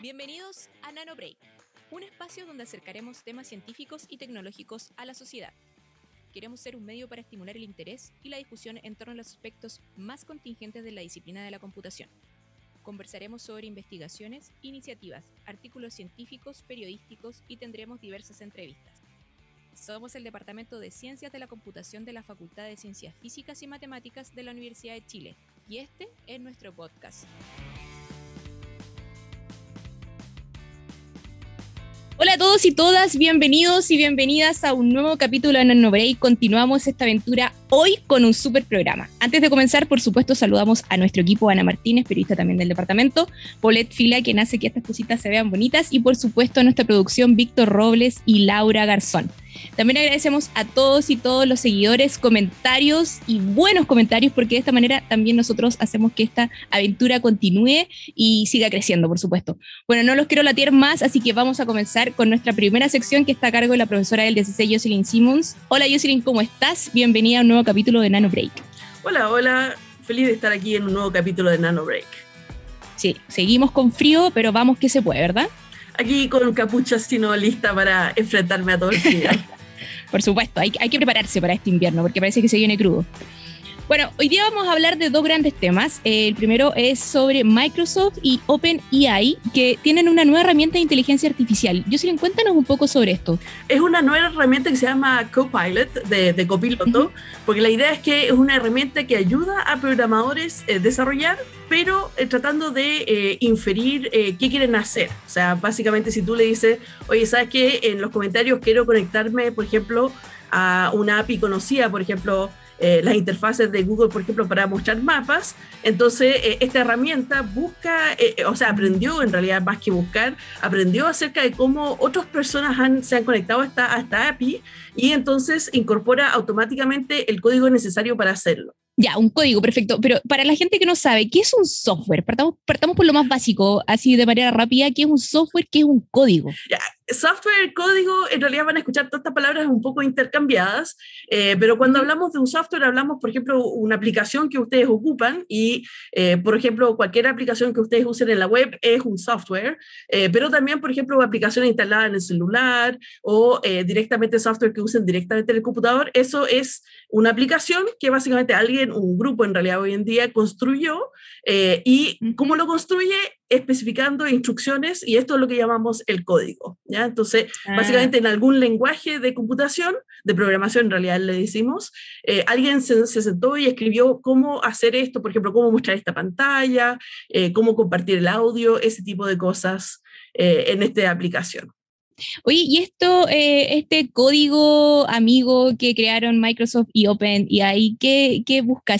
Bienvenidos a Nano Break, un espacio donde acercaremos temas científicos y tecnológicos a la sociedad. Queremos ser un medio para estimular el interés y la discusión en torno a los aspectos más contingentes de la disciplina de la computación. Conversaremos sobre investigaciones, iniciativas, artículos científicos, periodísticos y tendremos diversas entrevistas. Somos el Departamento de Ciencias de la Computación de la Facultad de Ciencias Físicas y Matemáticas de la Universidad de Chile y este es nuestro podcast. Hola a todos y todas, bienvenidos y bienvenidas a un nuevo capítulo de Nanobre y continuamos esta aventura hoy con un super programa. Antes de comenzar, por supuesto, saludamos a nuestro equipo, Ana Martínez, periodista también del departamento, Paulette Fila, quien hace que estas cositas se vean bonitas, y por supuesto a nuestra producción, Víctor Robles y Laura Garzón. También agradecemos a todos y todos los seguidores, comentarios y buenos comentarios, porque de esta manera también nosotros hacemos que esta aventura continúe y siga creciendo, por supuesto. Bueno, no los quiero latir más, así que vamos a comenzar con nuestra primera sección que está a cargo de la profesora del 16, Jocelyn Simmons. Hola Jocelyn, ¿cómo estás? Bienvenida a un nuevo capítulo de Nano Break. Hola, hola. Feliz de estar aquí en un nuevo capítulo de Nano Break. Sí, seguimos con frío, pero vamos que se puede, ¿verdad? aquí con capucha, sino lista para enfrentarme a todo el día. Por supuesto, hay, hay que prepararse para este invierno porque parece que se viene crudo. Bueno, hoy día vamos a hablar de dos grandes temas. Eh, el primero es sobre Microsoft y OpenEI, que tienen una nueva herramienta de inteligencia artificial. Jocelyn, cuéntanos un poco sobre esto. Es una nueva herramienta que se llama Copilot, de, de copiloto, porque la idea es que es una herramienta que ayuda a programadores a eh, desarrollar pero eh, tratando de eh, inferir eh, qué quieren hacer. O sea, básicamente si tú le dices, oye, ¿sabes qué? En los comentarios quiero conectarme, por ejemplo, a una API conocida, por ejemplo, las interfaces de Google, por ejemplo, para mostrar mapas. Entonces, esta herramienta busca, o sea, aprendió en realidad más que buscar, aprendió acerca de cómo otras personas se han conectado a esta, API y entonces incorpora automáticamente el código necesario para hacerlo. Ya, un código, perfecto. Pero para la gente que no sabe, ¿qué es un software? Partamos, por lo más básico, así de manera rápida, ¿qué es un software? ¿Qué es un código? Ya, software, código, en realidad van a escuchar todas estas palabras un poco intercambiadas, eh, pero cuando hablamos de un software hablamos, por ejemplo, una aplicación que ustedes ocupan y, eh, por ejemplo, cualquier aplicación que ustedes usen en la web es un software, eh, pero también, por ejemplo, aplicaciones instaladas en el celular o directamente software que usen directamente en el computador, eso es una aplicación que básicamente alguien, un grupo en realidad hoy en día construyó y cómo lo construye especificando instrucciones y esto es lo que llamamos el código. ¿ya? Entonces, ah. básicamente en algún lenguaje de computación, de programación en realidad le decimos, eh, alguien se, sentó y escribió cómo hacer esto, por ejemplo, cómo mostrar esta pantalla, eh, cómo compartir el audio, ese tipo de cosas eh, en esta aplicación. Oye, y esto, este código amigo que crearon Microsoft y Open, ¿qué, qué busca?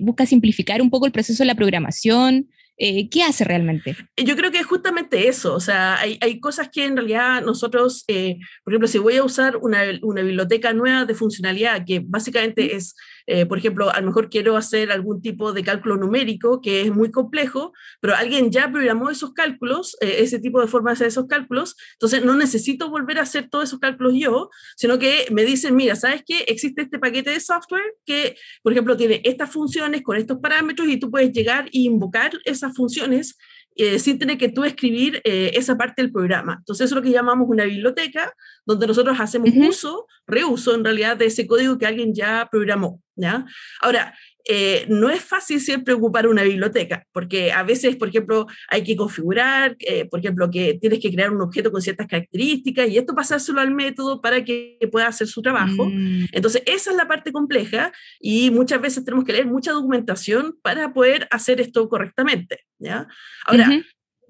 ¿Busca simplificar un poco el proceso de la programación? Eh, ¿Qué hace realmente? Eh, yo creo que es justamente eso, o sea, hay, cosas que en realidad nosotros, eh, por ejemplo, si voy a usar una, una biblioteca nueva de funcionalidad, que básicamente es eh, por ejemplo, a lo mejor quiero hacer algún tipo de cálculo numérico que es muy complejo, pero alguien ya programó esos cálculos, eh, ese tipo de forma de hacer esos cálculos, entonces no necesito volver a hacer todos esos cálculos yo, sino que me dicen, mira, ¿sabes qué? Existe este paquete de software que, por ejemplo, tiene estas funciones con estos parámetros y tú puedes llegar e invocar esas funciones eh, sin tener que tú escribir eh, esa parte del programa. Entonces, eso es lo que llamamos una biblioteca, donde nosotros hacemos uso, reuso en realidad de ese código que alguien ya programó. ¿ya? Ahora, eh, no es fácil siempre ocupar una biblioteca, porque a veces, por ejemplo, hay que configurar, eh, por ejemplo, que tienes que crear un objeto con ciertas características y esto pasárselo al método para que pueda hacer su trabajo. Mm. Entonces, esa es la parte compleja y muchas veces tenemos que leer mucha documentación para poder hacer esto correctamente. ¿ya? Ahora,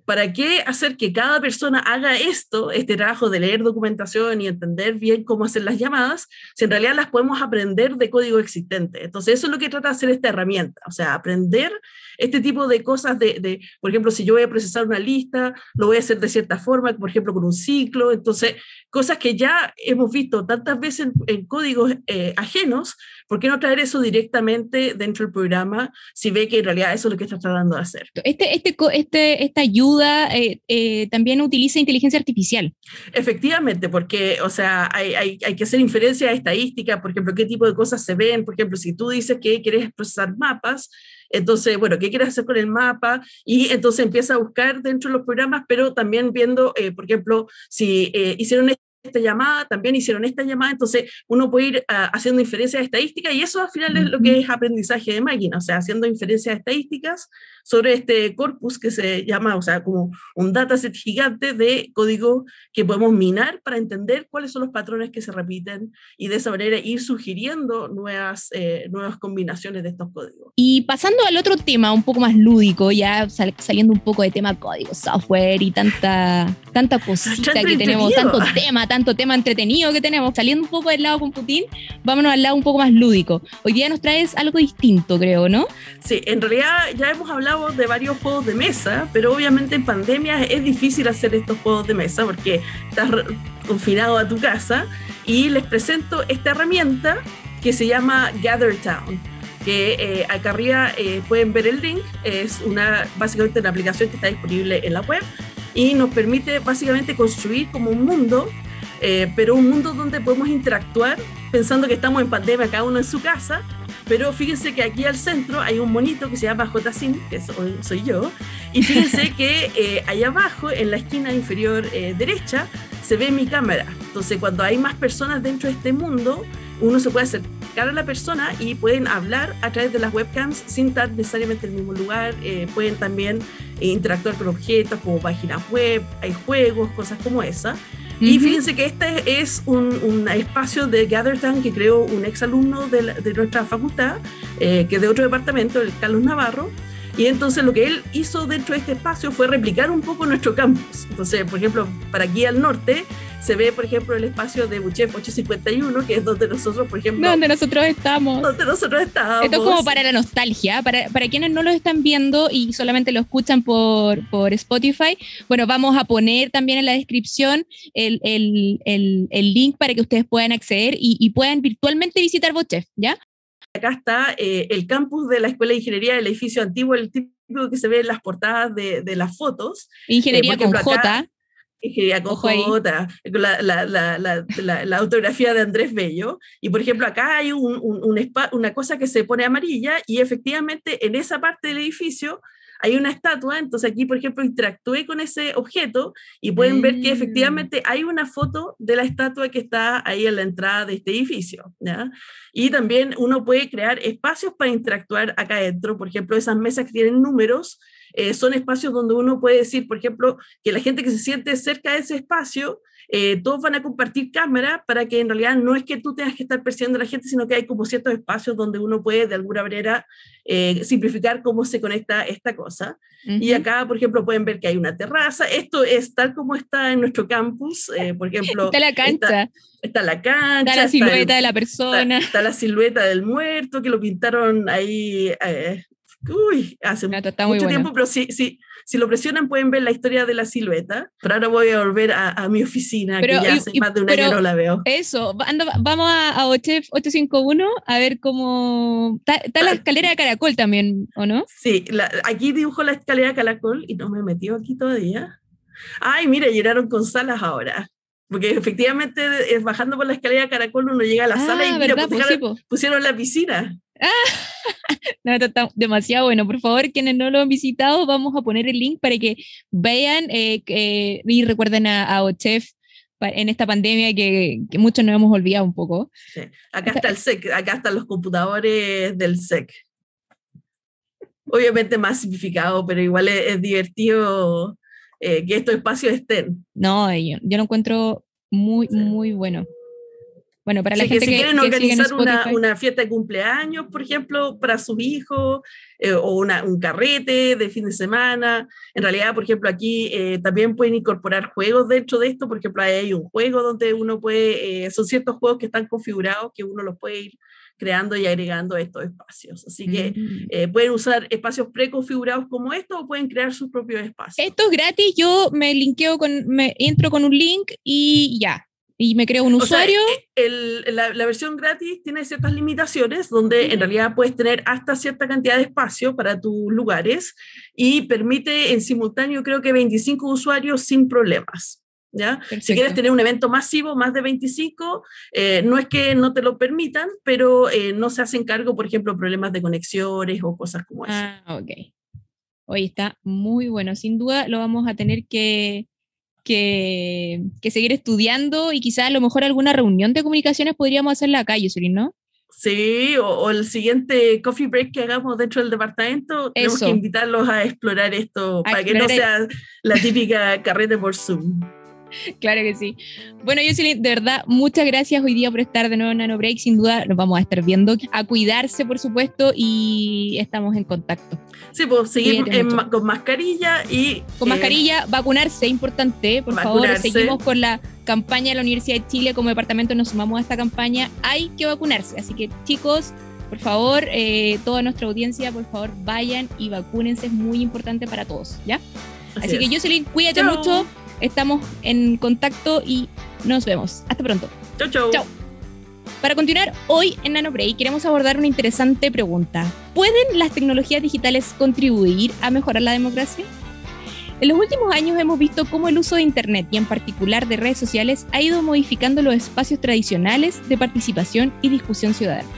¿para qué hacer que cada persona haga esto, este trabajo de leer documentación y entender bien cómo hacer las llamadas, si en realidad las podemos aprender de código existente? Entonces, eso es lo que trata de hacer esta herramienta, o sea, aprender este tipo de cosas de, por ejemplo, si yo voy a procesar una lista, lo voy a hacer de cierta forma, por ejemplo, con un ciclo, entonces, cosas que ya hemos visto tantas veces en, códigos eh, ajenos, ¿Por qué no traer eso directamente dentro del programa si ve que en realidad eso es lo que está tratando de hacer? Este, este, este, esta ayuda eh, eh, también utiliza inteligencia artificial. Efectivamente, porque, o sea, hay, hay, hay que hacer inferencia estadística, por ejemplo, qué tipo de cosas se ven, por ejemplo, si tú dices que quieres procesar mapas, entonces, bueno, ¿qué quieres hacer con el mapa? Y entonces empieza a buscar dentro de los programas, pero también viendo, eh, por ejemplo, si eh, hicieron esta llamada, también hicieron esta llamada, entonces uno puede ir ah, haciendo inferencias estadística y eso al final es lo que es aprendizaje de máquina, o sea, haciendo inferencias estadísticas sobre este corpus que se llama, o sea, como un dataset gigante de código que podemos minar para entender cuáles son los patrones que se repiten y de esa manera ir sugiriendo nuevas, eh, nuevas combinaciones de estos códigos. Y pasando al otro tema, un poco más lúdico, ya saliendo un poco de tema código, software y tanta, tanta cosita que tenemos, tanto tema, tanto tema entretenido que tenemos, saliendo un poco del lado computín, vámonos al lado un poco más lúdico. Hoy día nos traes algo distinto, creo, ¿no? Sí, en realidad ya hemos hablado de varios juegos de mesa, pero obviamente en pandemia es difícil hacer estos juegos de mesa porque estás confinado a tu casa y les presento esta herramienta que se llama Gather Town que eh, acá arriba eh, pueden ver el link, es una, básicamente una aplicación que está disponible en la web y nos permite básicamente construir como un mundo, eh, pero un mundo donde podemos interactuar pensando que estamos en pandemia, cada uno en su casa, pero fíjense que aquí al centro hay un monito que se llama Jotacín, que soy, yo. Y fíjense que eh, allá abajo, en la esquina inferior eh, derecha, se ve mi cámara. Entonces, cuando hay más personas dentro de este mundo, uno se puede acercar a la persona y pueden hablar a través de las webcams sin estar necesariamente en el mismo lugar. Eh, pueden también eh, interactuar con objetos como páginas web, hay juegos, cosas como esa. Y fíjense que este es un, espacio de Gathertown que creó un exalumno de, de nuestra facultad, eh, que es de otro departamento, el Carlos Navarro. Y entonces lo que él hizo dentro de este espacio fue replicar un poco nuestro campus. Entonces, por ejemplo, para aquí al norte se ve, por ejemplo, el espacio de Buchef 851, que es donde nosotros, por ejemplo... Donde nosotros estamos. Donde nosotros estamos. Esto es como para la nostalgia, para, quienes no lo están viendo y solamente lo escuchan por, Spotify. Bueno, vamos a poner también en la descripción el, link para que ustedes puedan acceder y, puedan virtualmente visitar Buchef, ¿ya? Acá está eh, el campus de la Escuela de Ingeniería del edificio antiguo, el típico que se ve en las portadas de, las fotos. Ingeniería eh, con J que con J, la, la, la, la, autografía de Andrés Bello. Y por ejemplo, acá hay un, un, una cosa que se pone amarilla y efectivamente en esa parte del edificio hay una estatua, entonces aquí, por ejemplo, interactué con ese objeto y pueden ver que mm. efectivamente hay una foto de la estatua que está ahí en la entrada de este edificio. Y también uno puede crear espacios para interactuar acá adentro, por ejemplo, esas mesas que tienen números, eh, son espacios donde uno puede decir, por ejemplo, que la gente que se siente cerca de ese espacio, eh, todos van a compartir cámara para que en realidad no es que tú tengas que estar persiguiendo a la gente, sino que hay como ciertos espacios donde uno puede de alguna manera eh, simplificar cómo se conecta esta cosa. Y acá, por ejemplo, pueden ver que hay una terraza. Esto es tal como está en nuestro campus, por ejemplo. Está la cancha. Está, la cancha. Está la silueta de la persona. está, la silueta del muerto que lo pintaron ahí uy, hace mucho tiempo, pero si, si, si lo presionan pueden ver la historia de la silueta. Pero ahora voy a volver a, mi oficina, que ya hace más de un año no la veo. Eso, vamos a, a 851 a ver cómo... Está la ah. escalera de caracol también, ¿o no? Sí, aquí dibujo la escalera de caracol y no me he metido aquí todavía. Ay, mira, llenaron con salas ahora. Porque efectivamente, eh, bajando por la escalera de caracol, uno llega a la sala y ah, pues pusieron, pusieron la piscina. no, está, demasiado bueno. Por favor, quienes no lo han visitado, vamos a poner el link para que vean eh, eh, y recuerden a, Chef Ochef en esta pandemia que, muchos nos hemos olvidado un poco. Acá está el SEC, acá están los computadores del SEC. Obviamente más simplificado, pero igual es, divertido eh, que estos espacios estén. No, yo, lo encuentro muy, muy bueno. Bueno, para la gente que, si quieren organizar una, fiesta de cumpleaños, por ejemplo, para sus hijos, eh, o un carrete de fin de semana. En realidad, por ejemplo, aquí eh, también pueden incorporar juegos dentro de esto. Por ejemplo, hay un juego donde uno puede, eh, son ciertos juegos que están configurados que uno los puede ir creando y agregando estos espacios. Así que mm. pueden usar espacios preconfigurados como estos o pueden crear sus propios espacios. Esto es gratis, yo me linkeo con, me entro con un link y ya y me creo un usuario. Eh, el, la, versión gratis tiene ciertas limitaciones, donde en realidad puedes tener hasta cierta cantidad de espacio para tus lugares y permite en simultáneo creo que 25 usuarios sin problemas. ¿Ya? Si quieres tener un evento masivo, más de 25, eh, no es que no te lo permitan, pero eh, no se hacen cargo, por ejemplo, problemas de conexiones o cosas como eso. Ah, ok. Hoy está muy bueno. Sin duda lo vamos a tener que, que, que, seguir estudiando y quizás a lo mejor alguna reunión de comunicaciones podríamos hacerla acá, Jocelyn, ¿no? Sí, o, el siguiente coffee break que hagamos dentro del departamento, tenemos que invitarlos a explorar esto para que no e- sea la típica carrete por Zoom. claro que sí. Bueno, Jocelyn, de verdad, muchas gracias hoy día por estar de nuevo en Nano Break. Sin duda nos vamos a estar viendo. A cuidarse, por supuesto, y estamos en contacto. Sí, pues seguir eh, con mascarilla y. Con eh, mascarilla, vacunarse, importante, por favor. Seguimos con la campaña de la Universidad de Chile. Como departamento nos sumamos a esta campaña. Hay que vacunarse. Así que, chicos. Por favor, eh, toda nuestra audiencia, por favor, vayan y vacúnense, es muy importante para todos, ¿ya? Así, que Jocelyn, cuídate mucho, Estamos en contacto y nos vemos. Hasta pronto. Chau, chau. Para continuar, hoy en NanoBray queremos abordar una interesante pregunta. ¿Pueden las tecnologías digitales contribuir a mejorar la democracia? En los últimos años hemos visto cómo el uso de Internet y en particular de redes sociales ha ido modificando los espacios tradicionales de participación y discusión ciudadana.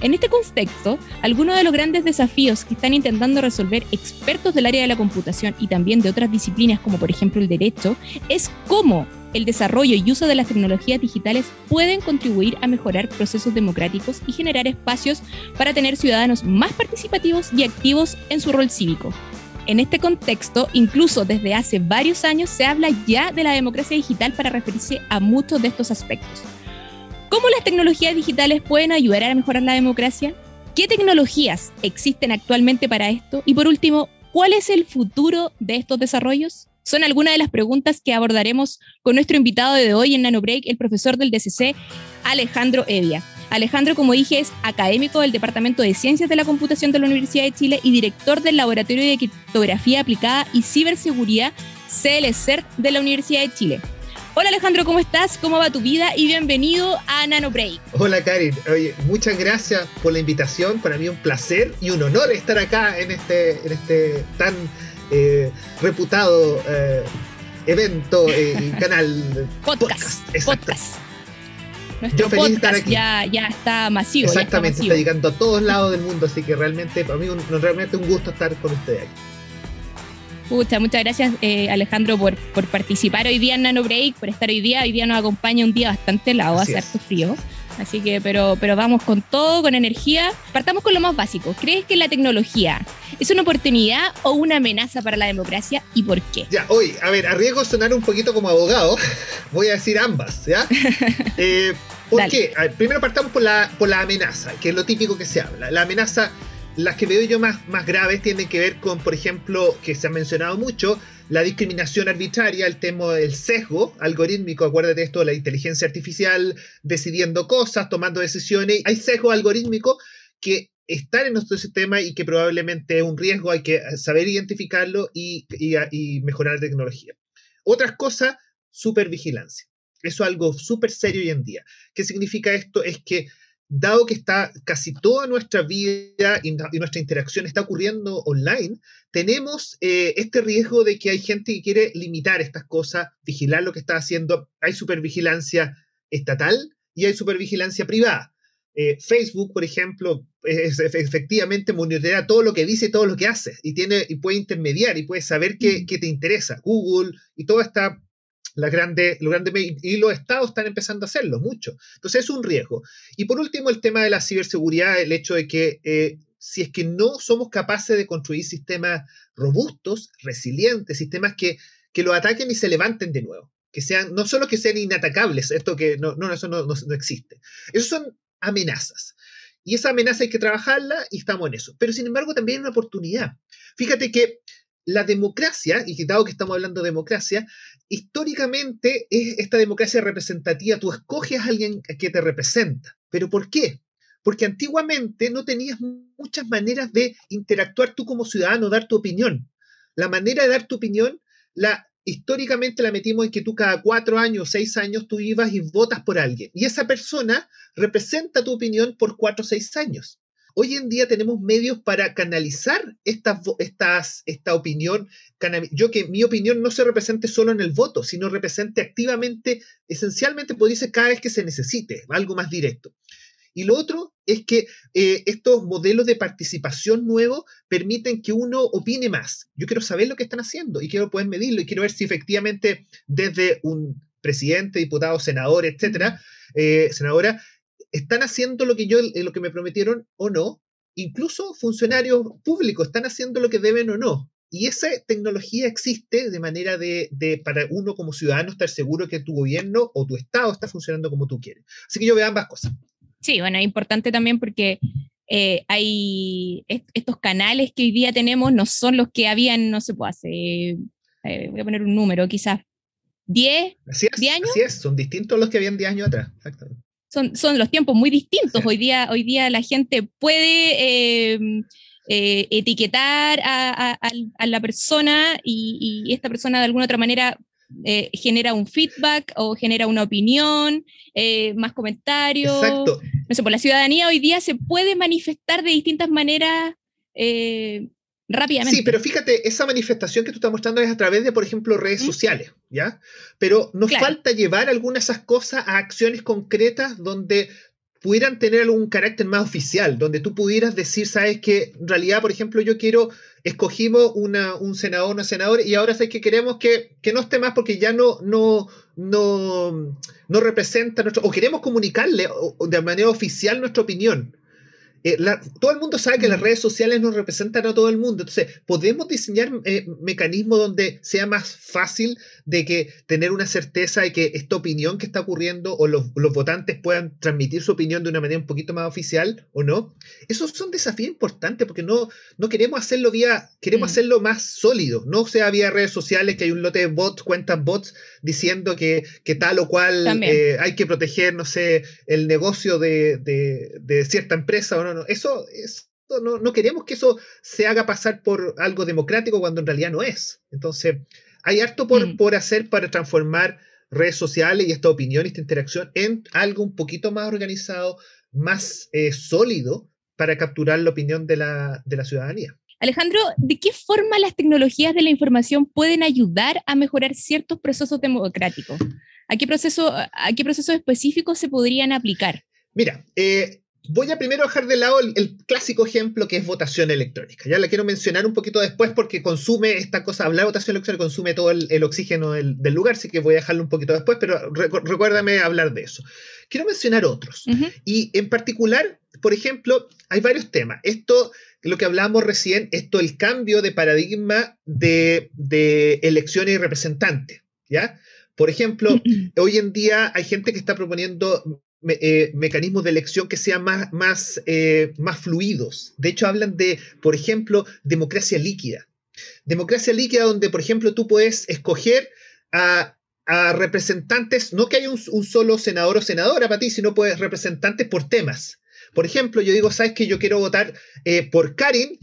En este contexto, algunos de los grandes desafíos que están intentando resolver expertos del área de la computación y también de otras disciplinas como por ejemplo el derecho es cómo el desarrollo y uso de las tecnologías digitales pueden contribuir a mejorar procesos democráticos y generar espacios para tener ciudadanos más participativos y activos en su rol cívico. En este contexto, incluso desde hace varios años se habla ya de la democracia digital para referirse a muchos de estos aspectos. ¿Cómo las tecnologías digitales pueden ayudar a mejorar la democracia? ¿Qué tecnologías existen actualmente para esto? Y por último, ¿cuál es el futuro de estos desarrollos? Son algunas de las preguntas que abordaremos con nuestro invitado de hoy en NanoBreak, el profesor del DCC, Alejandro Evia. Alejandro, como dije, es académico del Departamento de Ciencias de la Computación de la Universidad de Chile y director del Laboratorio de Criptografía Aplicada y Ciberseguridad CLCERT de la Universidad de Chile. Hola Alejandro, ¿cómo estás? ¿Cómo va tu vida? Y bienvenido a Nano Break. Hola Karin, Oye, muchas gracias por la invitación. Para mí un placer y un honor estar acá en este, en este tan eh, reputado eh, evento eh, y canal. podcast. podcast, Nuestro feliz podcast estar aquí. Ya, está masivo. Exactamente, está, llegando a todos lados del mundo, así que realmente para mí un, realmente un gusto estar con ustedes aquí muchas gracias eh, Alejandro por, por, participar hoy día en Nano Break, por estar hoy día. Hoy día nos acompaña un día bastante helado, hace harto frío. Así que, pero, pero vamos con todo, con energía. Partamos con lo más básico. ¿Crees que la tecnología es una oportunidad o una amenaza para la democracia y por qué? Ya, hoy, a ver, arriesgo a sonar un poquito como abogado, voy a decir ambas, ¿ya? Eh, ¿Por qué? primero partamos por la, por la amenaza, que es lo típico que se habla. La amenaza las que veo yo más, más graves tienen que ver con, por ejemplo, que se ha mencionado mucho, la discriminación arbitraria, el tema del sesgo algorítmico, acuérdate esto, la inteligencia artificial decidiendo cosas, tomando decisiones, hay sesgo algorítmico que están en nuestro sistema y que probablemente es un riesgo, hay que saber identificarlo y, y mejorar la tecnología. Otras cosas, supervigilancia. Eso es algo súper serio hoy en día. ¿Qué significa esto? Es que dado que está casi toda nuestra vida y, nuestra interacción está ocurriendo online, tenemos eh, este riesgo de que hay gente que quiere limitar estas cosas, vigilar lo que está haciendo. Hay supervigilancia estatal y hay supervigilancia privada. Eh, Facebook, por ejemplo, es, efectivamente monitorea todo lo que dice y todo lo que hace y, tiene, y puede intermediar y puede saber qué, mm. qué te interesa. Google y toda esta grandes, y los estados están empezando a hacerlo mucho. Entonces es un riesgo. Y por último, el tema de la ciberseguridad, el hecho de que eh, si es que no somos capaces de construir sistemas robustos, resilientes, sistemas que, que los ataquen y se levanten de nuevo. Que sean, no solo que sean inatacables, esto que no, eso no, no, existe. Esas son amenazas. Y esa amenaza hay que trabajarla y estamos en eso. Pero sin embargo, también hay una oportunidad. Fíjate que la democracia, y dado que estamos hablando de democracia, históricamente es esta democracia representativa, tú escoges a alguien que te representa. ¿Pero por qué? Porque antiguamente no tenías muchas maneras de interactuar tú como ciudadano, dar tu opinión. La manera de dar tu opinión, la, históricamente la metimos en que tú cada cuatro años, seis años, tú ibas y votas por alguien. Y esa persona representa tu opinión por cuatro o seis años. Hoy en día tenemos medios para canalizar esta, opinión. Yo que mi opinión no se represente solo en el voto, sino represente activamente, esencialmente, por ser cada vez que se necesite, algo más directo. Y lo otro es que eh, estos modelos de participación nuevos permiten que uno opine más. Yo quiero saber lo que están haciendo y quiero poder medirlo y quiero ver si efectivamente desde un presidente, diputado, senador, etcétera, eh, senadora, están haciendo lo que yo eh, lo que me prometieron o no. Incluso funcionarios públicos están haciendo lo que deben o no. Y esa tecnología existe de manera de, para uno como ciudadano estar seguro que tu gobierno o tu Estado está funcionando como tú quieres. Así que yo veo ambas cosas. Sí, bueno, es importante también porque eh, hay estos canales que hoy día tenemos no son los que habían, no se puede hacer, eh, voy a poner un número, quizás 10, años. Así es, son distintos a los que habían 10 años atrás. Exactamente son, los tiempos muy distintos. Hoy día, hoy día la gente puede eh, eh, etiquetar a, la persona y, esta persona de alguna otra manera eh, genera un feedback o genera una opinión, más comentarios. Exacto. No sé, por la ciudadanía hoy día se puede manifestar de distintas maneras rápidamente. Sí, pero fíjate, esa manifestación que tú estás mostrando es a través de, por ejemplo, redes sociales, ¿ya? Pero nos falta llevar algunas de esas cosas a acciones concretas donde pudieran tener algún carácter más oficial, donde tú pudieras decir, sabes que en realidad, por ejemplo, yo quiero, escogimos una, un senador, una senadora, y ahora sabes que queremos que, no esté más porque ya no, no, no, no representa nuestro, o queremos comunicarle de manera oficial nuestra opinión. Eh, todo el mundo sabe que las mm. redes sociales no representan a todo el mundo. Entonces, podemos diseñar eh, mecanismos donde sea más fácil de que tener una certeza de que esta opinión que está ocurriendo o los, votantes puedan transmitir su opinión de una manera un poquito más oficial o no, esos son desafíos importantes porque no, no queremos hacerlo vía, queremos mm. hacerlo más sólido, no sea vía redes sociales que hay un lote de bots, cuentas bots diciendo que, tal o cual eh, hay que proteger, no sé, el negocio de, cierta empresa o no, no. Eso no, no, queremos que eso se haga pasar por algo democrático cuando en realidad no es. Entonces, hay harto mm. por, hacer para transformar redes sociales y esta opinión esta interacción en algo un poquito más organizado, más eh, sólido para capturar la opinión de la, ciudadanía. Alejandro, ¿de qué forma las tecnologías de la información pueden ayudar a mejorar ciertos procesos democráticos? ¿A qué, proceso, a qué procesos específicos se podrían aplicar? Mira, eh, voy a primero dejar de lado el, clásico ejemplo que es votación electrónica. Ya la quiero mencionar un poquito después porque consume esta cosa, hablar de votación electrónica consume todo el, oxígeno del, lugar, así que voy a dejarlo un poquito después, pero recuérdame hablar de eso. Quiero mencionar otros. Y en particular, por ejemplo, hay varios temas. Esto, lo que hablábamos recién, esto, el cambio de paradigma de, de elecciones y representantes, ¿ya? Por ejemplo, hoy en día hay gente que está proponiendo eh, mecanismos de elección que sean más, más, eh, más fluidos. De hecho, hablan de, por ejemplo, democracia líquida. Democracia líquida donde, por ejemplo, tú puedes escoger a, representantes, no que haya un, solo senador o senadora para ti, sino puedes representantes por temas. Por ejemplo, yo digo, ¿sabes que Yo quiero votar eh, por Karin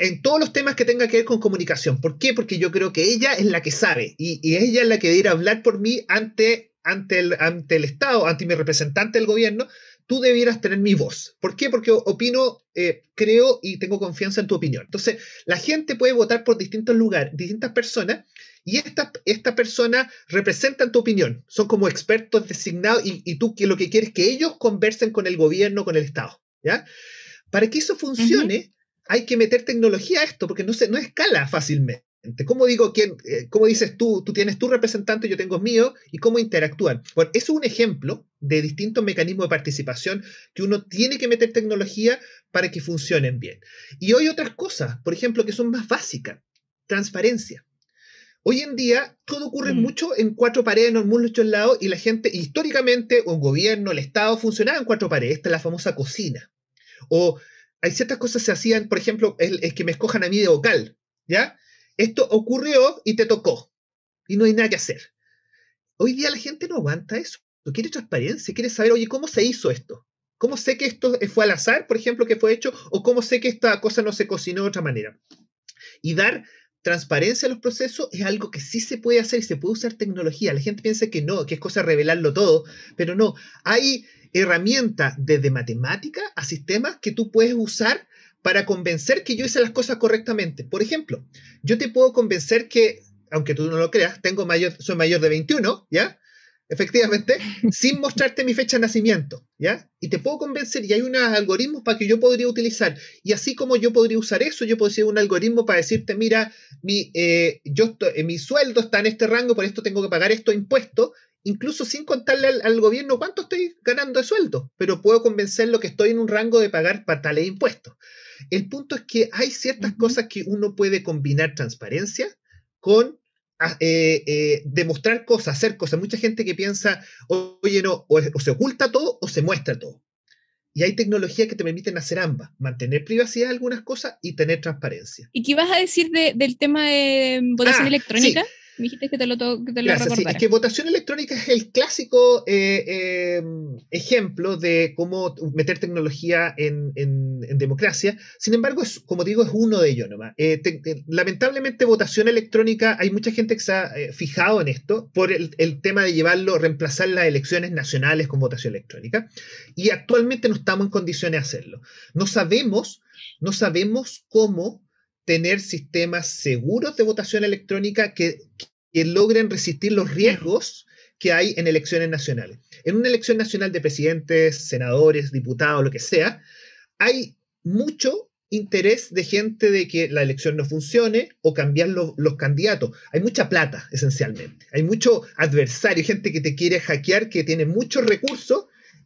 en todos los temas que tenga que ver con comunicación. ¿Por qué? Porque yo creo que ella es la que sabe y, y ella es la que debe ir a hablar por mí ante ante el, ante el Estado, ante mi representante del gobierno, tú debieras tener mi voz. ¿Por qué? Porque opino, eh, creo y tengo confianza en tu opinión. Entonces, la gente puede votar por distintos lugares, distintas personas, y estas esta personas representan tu opinión. Son como expertos designados y, tú lo que quieres es que ellos conversen con el gobierno, con el Estado. ¿ya? Para que eso funcione, hay que meter tecnología a esto, porque no, se, no escala fácilmente. ¿Cómo digo quién, eh, cómo dices tú, tú tienes tu representante, yo tengo mío, y cómo interactúan? Bueno, eso es un ejemplo de distintos mecanismos de participación que uno tiene que meter tecnología para que funcionen bien. Y hoy otras cosas, por ejemplo, que son más básicas. Transparencia. Hoy en día todo ocurre mm. mucho en cuatro paredes, no en muchos lados, y la gente, históricamente, un gobierno, el Estado, funcionaba en cuatro paredes. Esta es la famosa cocina. O hay ciertas cosas que se hacían, por ejemplo, es, es que me escojan a mí de vocal, ¿ya? esto ocurrió y te tocó. Y no hay nada que hacer. Hoy día la gente no aguanta eso. Quiere transparencia, quiere saber, oye, ¿cómo se hizo esto? ¿Cómo sé que esto fue al azar, por ejemplo, que fue hecho? ¿O cómo sé que esta cosa no se cocinó de otra manera? Y dar transparencia a los procesos es algo que sí se puede hacer y se puede usar tecnología. La gente piensa que no, que es cosa revelarlo todo, pero no. Hay herramientas desde matemática a sistemas que tú puedes usar para convencer que yo hice las cosas correctamente. Por ejemplo, yo te puedo convencer que, aunque tú no lo creas, tengo mayor, soy mayor de 21, ¿ya? Efectivamente, sin mostrarte mi fecha de nacimiento, ¿ya? Y te puedo convencer y hay unos algoritmos para que yo podría utilizar. Y así como yo podría usar eso, yo podría usar un algoritmo para decirte, mira, mi, eh, yo, eh, mi sueldo está en este rango, por esto tengo que pagar estos impuestos, incluso sin contarle al, al, gobierno cuánto estoy ganando de sueldo, pero puedo convencerlo que estoy en un rango de pagar para tales impuestos. El punto es que hay ciertas cosas que uno puede combinar transparencia con ah, eh, eh, demostrar cosas, hacer cosas. Mucha gente que piensa, oye, no, o, se oculta todo o se muestra todo. Y hay tecnologías que te permiten hacer ambas, mantener privacidad de algunas cosas y tener transparencia. ¿Y qué vas a decir del tema de em, votación ah, electrónica? Me dijiste que te lo, que sí. Es que votación electrónica es el clásico eh, eh, ejemplo de cómo meter tecnología en, democracia. Sin embargo, es, como digo, es uno de ellos nomás. Eh, lamentablemente, votación electrónica, hay mucha gente que se ha fijado en esto por el, el, tema de llevarlo, reemplazar las elecciones nacionales con votación electrónica. Y actualmente no estamos en condiciones de hacerlo. No sabemos, no sabemos cómo tener sistemas seguros de votación electrónica que, logren resistir los riesgos que hay en elecciones nacionales. En una elección nacional de presidentes, senadores, diputados, lo que sea, hay mucho interés de gente de que la elección no funcione o cambiar los, candidatos. Hay mucha plata, esencialmente. Hay mucho adversario, gente que te quiere hackear, que tiene muchos recursos,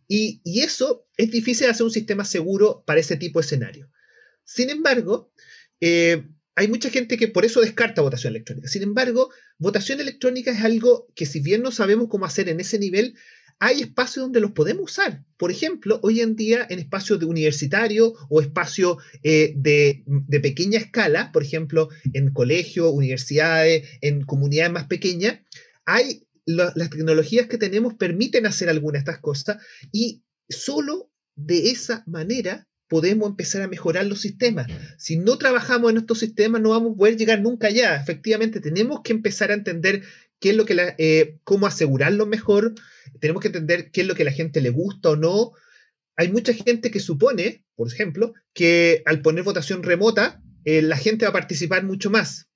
y, y eso es difícil hacer un sistema seguro para ese tipo de escenario. Sin embargo, eh, hay mucha gente que por eso descarta votación electrónica. Sin embargo, votación electrónica es algo que si bien no sabemos cómo hacer en ese nivel, hay espacios donde los podemos usar. Por ejemplo, hoy en día en espacios de universitario o espacios eh, de, pequeña escala, por ejemplo, en colegios, universidades, en comunidades más pequeñas, hay las tecnologías que tenemos permiten hacer algunas de estas cosas y solo de esa manera podemos empezar a mejorar los sistemas. Si no trabajamos en estos sistemas, no vamos a poder llegar nunca allá. Efectivamente, tenemos que empezar a entender qué es lo que la, eh, cómo asegurarlo mejor, tenemos que entender qué es lo que a la gente le gusta o no. Hay mucha gente que supone, por ejemplo, que al poner votación remota, eh, la gente va a participar mucho más.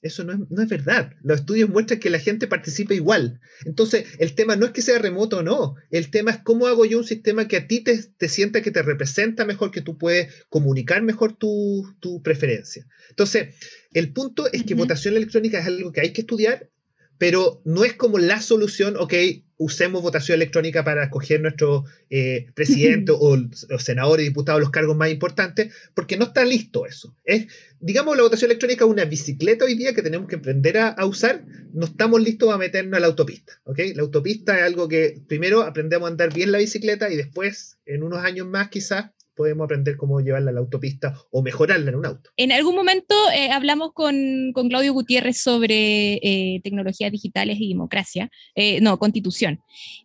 Eso no es, verdad. Los estudios muestran que la gente participa igual. Entonces, el tema no es que sea remoto o no. El tema es cómo hago yo un sistema que a ti te, te sienta que te representa mejor, que tú puedes comunicar mejor tu, preferencia. Entonces, el punto es que votación electrónica es algo que hay que estudiar pero no es como la solución, ok, usemos votación electrónica para escoger nuestro eh, presidente o, o senadores y diputados, los cargos más importantes, porque no está listo eso. Es, digamos, la votación electrónica es una bicicleta hoy día que tenemos que aprender a, a usar, no estamos listos a meternos a la autopista, ok. La autopista es algo que primero aprendemos a andar bien la bicicleta y después, en unos años más quizás, podemos aprender cómo llevarla a la autopista o mejorarla en un auto. En algún momento eh, hablamos con, con, Claudio Gutiérrez sobre eh, tecnologías digitales y democracia, eh, no, constitución.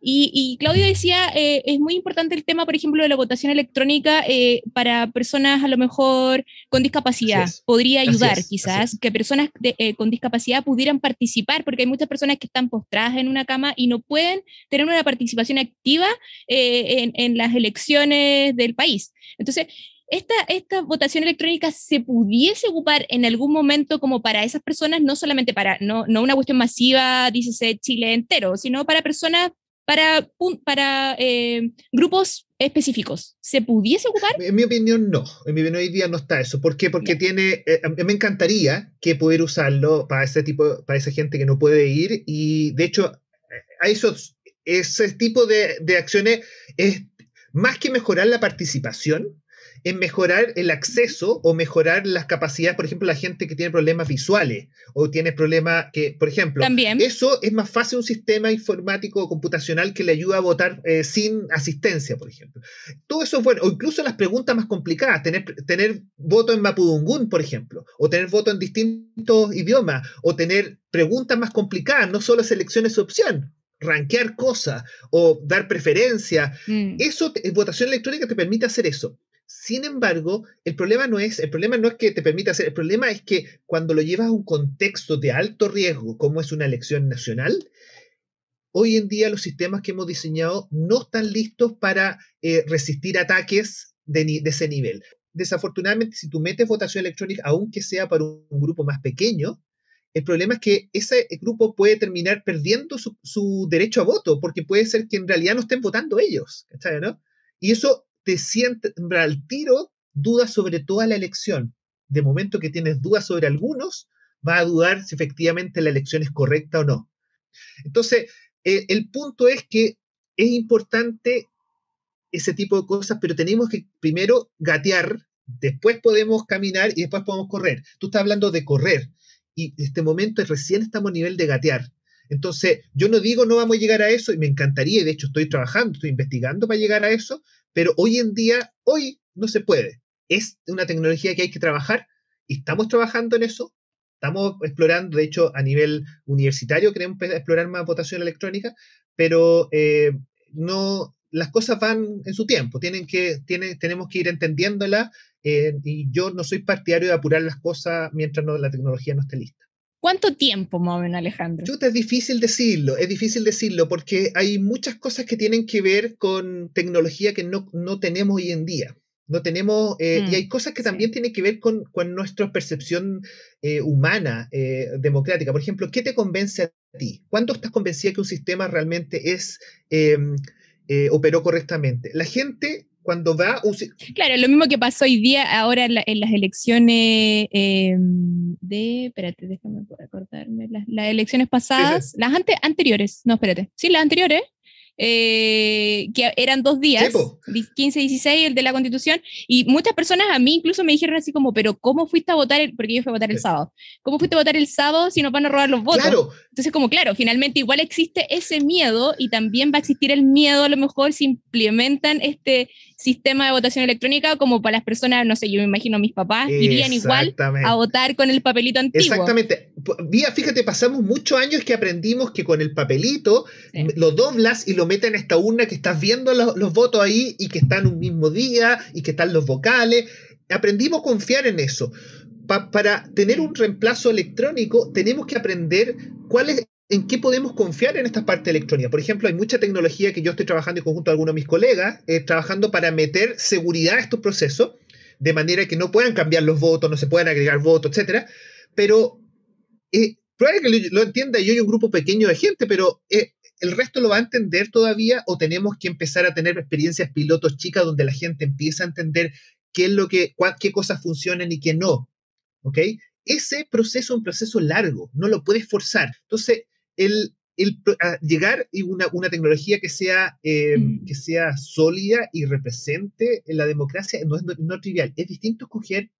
Y, Claudio decía, es muy importante el tema, por ejemplo, de la votación electrónica para personas a lo mejor con discapacidad. Podría ayudar quizás que personas con discapacidad pudieran participar, porque hay muchas personas que están postradas en una cama y no pueden tener una participación activa en las elecciones del país. Entonces, esta, esta votación electrónica se pudiese ocupar en algún momento como para esas personas, no solamente para, no, no una cuestión masiva, dice Chile entero, sino para personas, para, para eh, grupos específicos. ¿Se pudiese ocupar? En mi opinión, no. En mi opinión, hoy día no está eso. ¿Por qué? Porque tiene. Eh, me encantaría que poder usarlo para ese tipo, para esa gente que no puede ir. Y de hecho, eh, a esos, ese tipo de, de acciones es más que mejorar la participación, en mejorar el acceso o mejorar las capacidades, por ejemplo, la gente que tiene problemas visuales o tiene problemas que, por ejemplo, eso es más fácil un sistema informático o computacional que le ayuda a votar eh, sin asistencia, por ejemplo. Todo eso es bueno, o incluso las preguntas más complicadas, tener, tener voto en Mapudungún, por ejemplo, o tener voto en distintos idiomas, o tener preguntas más complicadas, no solo selecciones opción rankear cosas o dar preferencia. Mm. Eso, votación electrónica te permite hacer eso. Sin embargo, el problema no es, el problema no es que te permita hacer, el problema es que cuando lo llevas a un contexto de alto riesgo, como es una elección nacional, hoy en día los sistemas que hemos diseñado no están listos para eh, resistir ataques de, de ese nivel. Desafortunadamente, si tú metes votación electrónica, aunque sea para un grupo más pequeño, el problema es que ese grupo puede terminar perdiendo su, derecho a voto, porque puede ser que en realidad no estén votando ellos, Y eso te siente al tiro dudas sobre toda la elección. De momento que tienes dudas sobre algunos, va a dudar si efectivamente la elección es correcta o no. Entonces, eh, el punto es que es importante ese tipo de cosas, pero tenemos que primero gatear, después podemos caminar y después podemos correr. Tú estás hablando de correr y este momento es, recién estamos a nivel de gatear. Entonces, yo no digo no vamos a llegar a eso y me encantaría, y de hecho estoy trabajando, estoy investigando para llegar a eso, pero hoy en día, hoy no se puede. Es una tecnología que hay que trabajar y estamos trabajando en eso, estamos explorando, de hecho a nivel universitario queremos explorar más votación electrónica, pero eh, no, las cosas van en su tiempo, tienen que, tenemos que ir entendiéndolas eh, y yo no soy partidario de apurar las cosas mientras no, la tecnología no esté lista. ¿Cuánto tiempo, mueven, Alejandro? es difícil decirlo, es difícil decirlo porque hay muchas cosas que tienen que ver con tecnología que no, tenemos hoy en día. No tenemos, eh, y mm, hay cosas que también tienen que ver con, nuestra percepción eh, humana, democrática. Por ejemplo, ¿qué te convence a ti? ¿Cuándo estás convencida que un sistema realmente es em, eh, operó correctamente. La gente cuando va... Un... Claro, lo mismo que pasó hoy día ahora en, las elecciones em, de... Espérate, déjame acordarme. Las, las elecciones pasadas, las anteriores, no, espérate. Sí, las anteriores. Eh, que eran dos días, 15 y 16, el de la constitución, y muchas personas a mí incluso me dijeron así como, pero ¿cómo fuiste a votar? El, porque yo fui a votar el sábado. ¿Cómo fuiste a votar el sábado si nos van a robar los votos? Entonces, como claro, finalmente igual existe ese miedo y también va a existir el miedo a lo mejor si implementan este sistema de votación electrónica como para las personas, no sé, yo me imagino mis papás irían igual a votar con el papelito antiguo. Exactamente. Vía, fíjate, pasamos muchos años que aprendimos que con el papelito lo doblas y lo metes en esta urna que estás viendo los, votos ahí y que están un mismo día y que están los vocales. Aprendimos a confiar en eso. para tener un reemplazo electrónico tenemos que aprender cuál es en qué podemos confiar en esta parte de electrónica. Por ejemplo, hay mucha tecnología que yo estoy trabajando en conjunto con algunos de mis colegas, eh, trabajando para meter seguridad a estos procesos, de manera que no puedan cambiar los votos, no se puedan agregar votos, etc. Pero eh, probablemente lo, entienda yo y un grupo pequeño de gente, pero eh, el resto lo va a entender todavía o tenemos que empezar a tener experiencias pilotos chicas donde la gente empieza a entender qué es lo que, qué cosas funcionan y qué no. ¿Ok? Ese proceso es un proceso largo, no lo puedes forzar. Entonces, el, ah, llegar y una, tecnología que sea, eh, mm. que sea sólida y represente en la democracia no es trivial. Es distinto escoger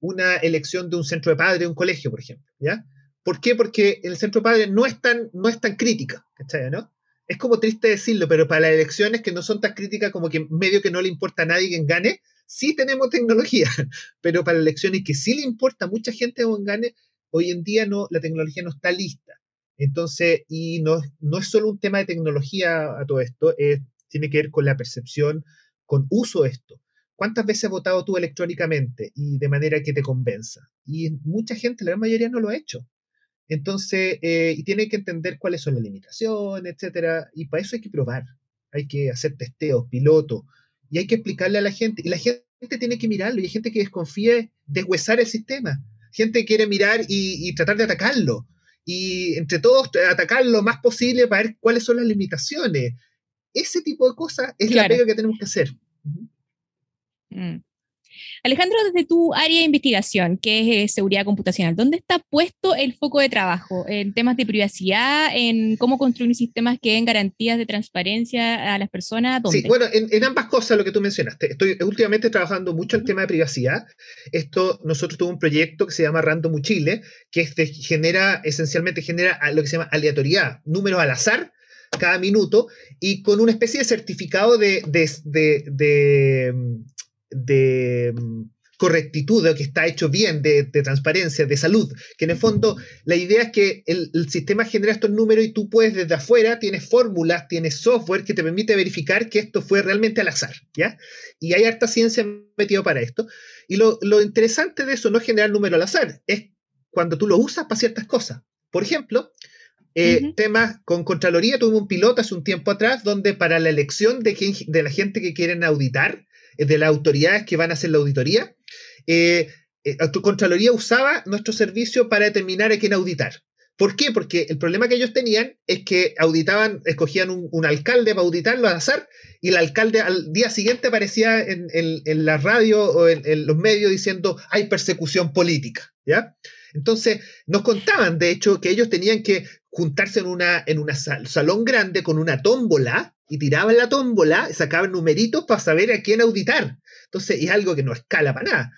una elección de un centro de padres, un colegio, por ejemplo. ¿ya? ¿Por qué? Porque el centro de padre no es tan, no es tan crítica, ¿cachai? ¿no? Es como triste decirlo, pero para las elecciones que no son tan críticas como que medio que no le importa a nadie quien gane, sí tenemos tecnología, pero para elecciones que sí le importa a mucha gente quien gane, hoy en día no, la tecnología no está lista. Entonces, y no, no es solo un tema de tecnología a todo esto, tiene que ver con la percepción, con uso de esto. ¿Cuántas veces has votado tú electrónicamente y de manera que te convenza? Y mucha gente, la gran mayoría, no lo ha hecho. Entonces, eh, y tiene que entender cuáles son las limitaciones, etcétera. Y para eso hay que probar, hay que hacer testeos, pilotos, y hay que explicarle a la gente. Y la gente tiene que mirarlo, y hay gente que desconfía, deshuesar el sistema. Gente quiere mirar y tratar de atacarlo y entre todos atacar lo más posible para ver cuáles son las limitaciones. Ese tipo de cosas es la pega que tenemos que hacer. Alejandro, desde tu área de investigación, que es eh, seguridad computacional, ¿dónde está puesto el foco de trabajo? ¿En temas de privacidad? ¿En cómo construir sistemas que den garantías de transparencia a las personas? Sí, bueno, en, ambas cosas lo que tú mencionaste. Estoy últimamente trabajando mucho el tema de privacidad. Esto, nosotros tuvimos un proyecto que se llama Random Chile, que genera, esencialmente genera ah, lo que se llama aleatoriedad, números al azar cada minuto y con una especie de certificado de, de de mm, correctitud, de que está hecho bien, de, transparencia, de salud, que en el fondo la idea es que el, sistema genera estos números y tú puedes desde afuera, tienes fórmulas, tienes software que te permite verificar que esto fue realmente al azar, ¿ya? Y hay harta ciencia metida para esto. Y lo, interesante de eso no es generar números al azar, es cuando tú lo usas para ciertas cosas. Por ejemplo, eh, temas con Contraloría, tuvimos un piloto hace un tiempo atrás donde para la elección de la gente que quieren auditar, de las autoridades que van a hacer la auditoría, eh, eh tu Contraloría usaba nuestro servicio para determinar a quién auditar. ¿Por qué? Porque el problema que ellos tenían es que auditaban, escogían un, alcalde para auditarlo al azar y el alcalde al día siguiente aparecía en, la radio o en, los medios diciendo hay persecución política, ¿ya? Entonces nos contaban, de hecho, que ellos tenían que juntarse en, una, en un salón grande con una tómbola y tiraban la tómbola, sacaban numeritos para saber a quién auditar. Entonces, es algo que no escala para nada.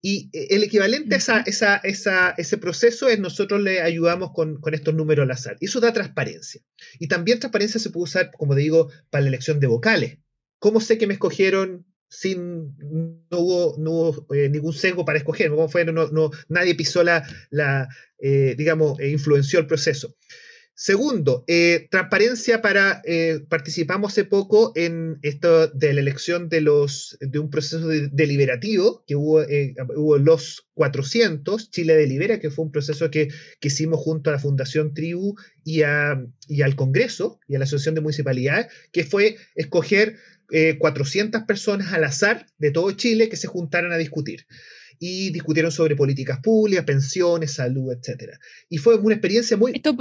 Y eh, el equivalente a esa, ese proceso es nosotros le ayudamos con, estos números al azar. Y eso da transparencia. Y también transparencia se puede usar, como digo, para la elección de vocales. ¿Cómo sé que me escogieron sin, no hubo, eh, ningún sesgo para escoger? ¿Cómo fue? No, nadie pisó la, eh, digamos, influenció el proceso. Segundo, eh, transparencia para, eh, participamos hace poco en esto de la elección de los, de un proceso deliberativo que hubo, eh, hubo los 400, Chile Delibera, que fue un proceso que, hicimos junto a la Fundación Tribu y, y al Congreso y a la Asociación de Municipalidades, que fue escoger 400 personas al azar de todo Chile que se juntaran a discutir y discutieron sobre políticas públicas, pensiones, salud, etc. Y fue una experiencia muy... Esto,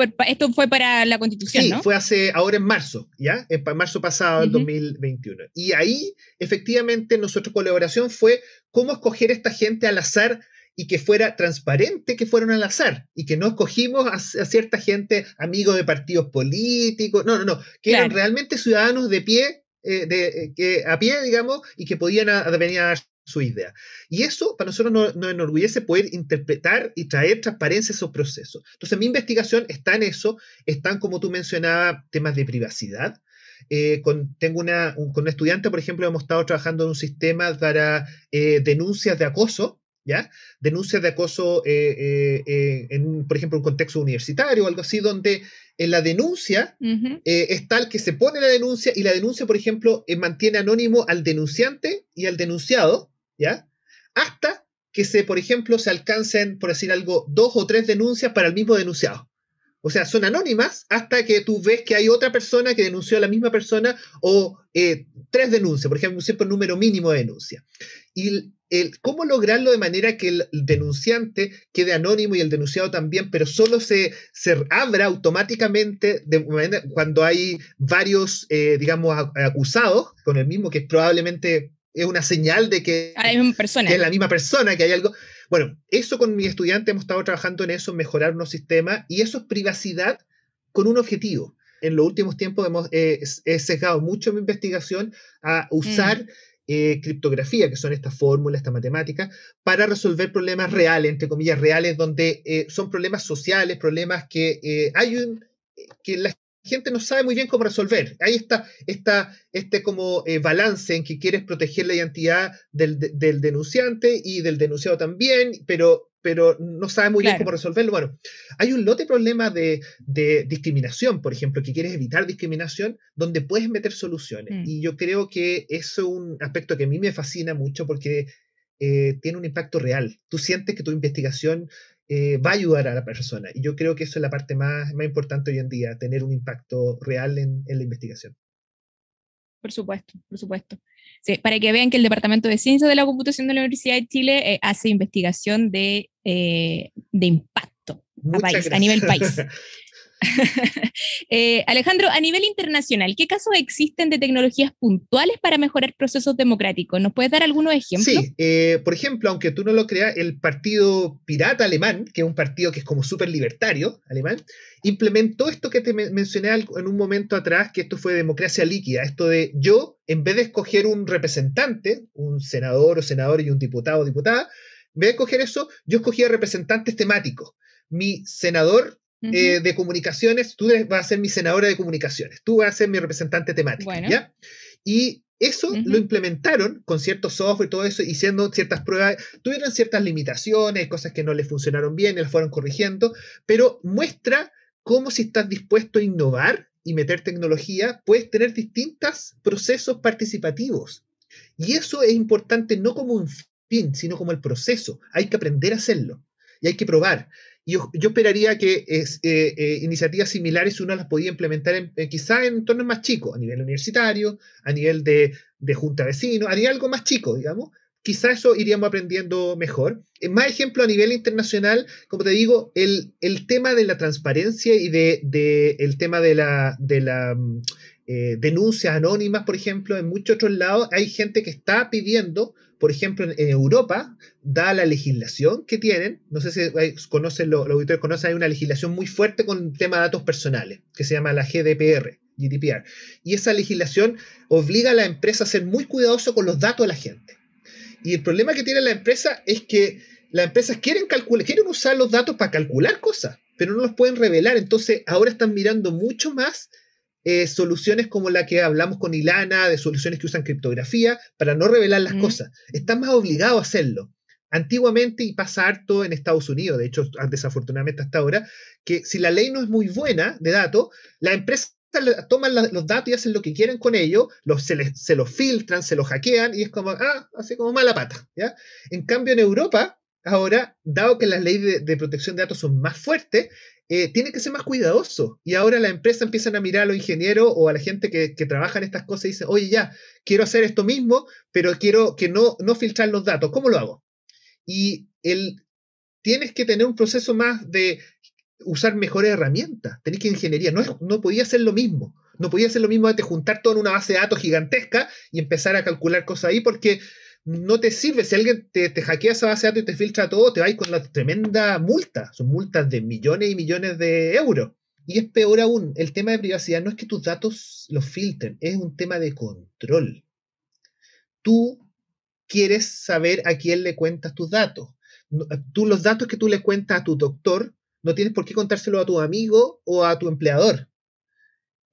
fue para la constitución. Sí, fue hace ahora en marzo, ¿ya? En marzo pasado, del 2021. Y ahí, efectivamente, nuestra colaboración fue cómo escoger esta gente al azar y que fuera transparente que fueron al azar y que no escogimos a, cierta gente amigos de partidos políticos, no, no, no, que eran realmente ciudadanos de pie, eh, de, eh, que a pie, digamos, y que podían venir a su idea. Y eso para nosotros nos, enorgullece poder interpretar y traer transparencia a esos procesos. Entonces, mi investigación está en eso, están, como tú mencionabas, temas de privacidad. Eh, tengo una, con un estudiante, por ejemplo, hemos estado trabajando en un sistema para eh, denuncias de acoso, ¿ya? Denuncias de acoso, eh, en, por ejemplo, un contexto universitario o algo así, donde en la denuncia es tal que se pone la denuncia y la denuncia, por ejemplo, mantiene anónimo al denunciante y al denunciado, hasta que se, por ejemplo, se alcancen, por decir algo, dos o tres denuncias para el mismo denunciado. O sea, son anónimas hasta que tú ves que hay otra persona que denunció a la misma persona o eh, tres denuncias, por ejemplo, siempre un número mínimo de denuncia. Y el, cómo lograrlo de manera que el denunciante quede anónimo y el denunciado también, pero solo se, abra automáticamente cuando hay varios, eh, digamos, acusados con el mismo, que es probablemente es una señal de ah, que, es la misma persona, que hay algo. Bueno, eso con mi estudiante hemos estado trabajando en eso, mejorar unos sistemas, y eso es privacidad con un objetivo. En los últimos tiempos hemos eh, he sesgado mucho mi investigación a usar mm. eh, criptografía, que son estas fórmulas, estas matemáticas, para resolver problemas mm. reales, entre comillas, reales, donde eh, son problemas sociales, problemas que hay un, que la gente no sabe muy bien cómo resolver. Ahí está, este como eh, balance en que quieres proteger la identidad del, denunciante y del denunciado también, pero, pero no sabe muy bien cómo resolverlo. Bueno, hay un lote de problemas de, discriminación, por ejemplo, que quieres evitar discriminación, donde puedes meter soluciones. Mm. Y yo creo que eso es un aspecto que a mí me fascina mucho porque eh, tiene un impacto real. Tú sientes que tu investigación eh, va a ayudar a la persona. Y yo creo que eso es la parte más, más importante hoy en día, tener un impacto real en, la investigación. Por supuesto, por supuesto. para que vean que el Departamento de Ciencias de la Computación de la Universidad de Chile eh, hace investigación de, eh, impacto a, nivel país. Eh, Alejandro, a nivel internacional, ¿qué casos existen de tecnologías puntuales para mejorar procesos democráticos? ¿Nos puedes dar algunos ejemplos? Sí, eh, por ejemplo, aunque tú no lo creas, el partido pirata alemán, que es un partido que es como súper libertario alemán, implementó esto que te mencioné en un momento atrás, que esto fue democracia líquida, esto de yo, en vez de escoger un representante, un senador o senador y un diputado o diputada, en vez de escoger eso, yo escogía representantes temáticos. Mi senador eh, de comunicaciones, tú vas a ser mi senadora de comunicaciones, tú vas a ser mi representante temático. Y eso lo implementaron con cierto software y todo eso, y haciendo ciertas pruebas. Tuvieron ciertas limitaciones, cosas que no les funcionaron bien, y las fueron corrigiendo, pero muestra cómo si estás dispuesto a innovar y meter tecnología, puedes tener distintos procesos participativos. Y eso es importante no como un fin, sino como el proceso. Hay que aprender a hacerlo y hay que probar. Y yo, esperaría que es, eh, eh, iniciativas similares uno las podía implementar en, eh, quizá en entornos más chicos, a nivel universitario, a nivel de, de junta vecino, haría algo más chico, digamos. Quizás eso iríamos aprendiendo mejor. Más ejemplo a nivel internacional, como te digo, el, el tema de la transparencia y de, el tema de la, de la mm, denuncias anónimas, por ejemplo, en muchos otros lados hay gente que está pidiendo por ejemplo, en, Europa, da la legislación que tienen, no sé si conocen, los, los auditores conocen, hay una legislación muy fuerte con el tema de datos personales, que se llama la GDPR. GDPR. Y esa legislación obliga a la empresa a ser muy cuidadoso con los datos de la gente. Y el problema que tiene la empresa es que las empresas quieren calcular, quieren usar los datos para calcular cosas, pero no los pueden revelar. Entonces ahora están mirando mucho más eh, soluciones como la que hablamos con Ilana, de soluciones que usan criptografía para no revelar las mm. cosas. Están más obligados a hacerlo. Antiguamente, y pasa harto en Estados Unidos, de hecho, desafortunadamente hasta ahora, que si la ley no es muy buena de datos, las empresas toman los datos y hacen lo que quieren con ellos, se, los filtran, se los hackean y es como, ah, así como mala pata. ¿ya? En cambio, en Europa, ahora, dado que las leyes de protección de datos son más fuertes, eh, tiene que ser más cuidadoso. Y ahora la empresa empiezan a mirar a los ingenieros o a la gente que, trabaja en estas cosas y dice, oye, ya, quiero hacer esto mismo, pero quiero que no, no filtrar los datos. ¿Cómo lo hago? Y el, tienes que tener un proceso más de usar mejores herramientas. Tenés que ingeniería. No, no podía ser lo mismo. No podía ser lo mismo de juntar todo en una base de datos gigantesca y empezar a calcular cosas ahí porque no te sirve. Si alguien te, hackea esa base de datos y te filtra todo, te vas con la tremenda multa. Son multas de millones y millones de euros. Y es peor aún, el tema de privacidad no es que tus datos los filtren, es un tema de control. Tú quieres saber a quién le cuentas tus datos. Eh, tú, los datos que tú le cuentas a tu doctor, no tienes por qué contárselo a tu amigo o a tu empleador.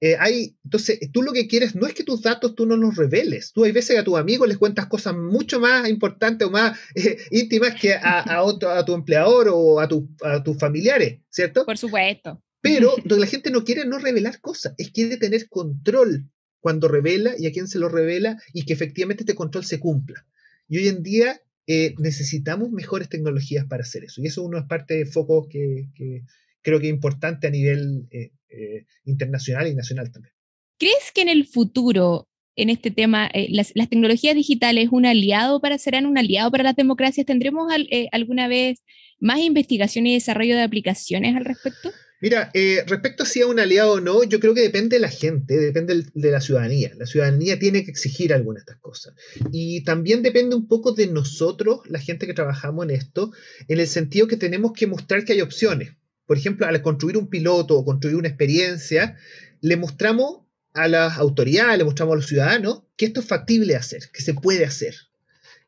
Eh, hay, entonces, tú lo que quieres no es que tus datos tú no los reveles. Tú hay veces a tus amigos les cuentas cosas mucho más importantes o más eh, íntimas que a, otro, a tu empleador o a, tus familiares, ¿cierto? Por supuesto. Pero la gente no quiere no revelar cosas, es quiere tener control cuando revela y a quién se lo revela y que efectivamente este control se cumpla. Y hoy en día eh, necesitamos mejores tecnologías para hacer eso. Y eso es parte de focos que, que, creo que es importante a nivel eh, eh, internacional y nacional también. ¿Crees que en el futuro, en este tema, eh, las, tecnologías digitales un aliado para, serán un aliado para las democracias? ¿Tendremos alguna vez más investigación y desarrollo de aplicaciones al respecto? Mira, respecto a si es un aliado o no, yo creo que depende de la gente, depende de la ciudadanía. La ciudadanía tiene que exigir algunas de estas cosas. Y también depende un poco de nosotros, la gente que trabajamos en esto, en el sentido que tenemos que mostrar que hay opciones por ejemplo, al construir un piloto o construir una experiencia, le mostramos a las autoridades, le mostramos a los ciudadanos que esto es factible de hacer, que se puede hacer.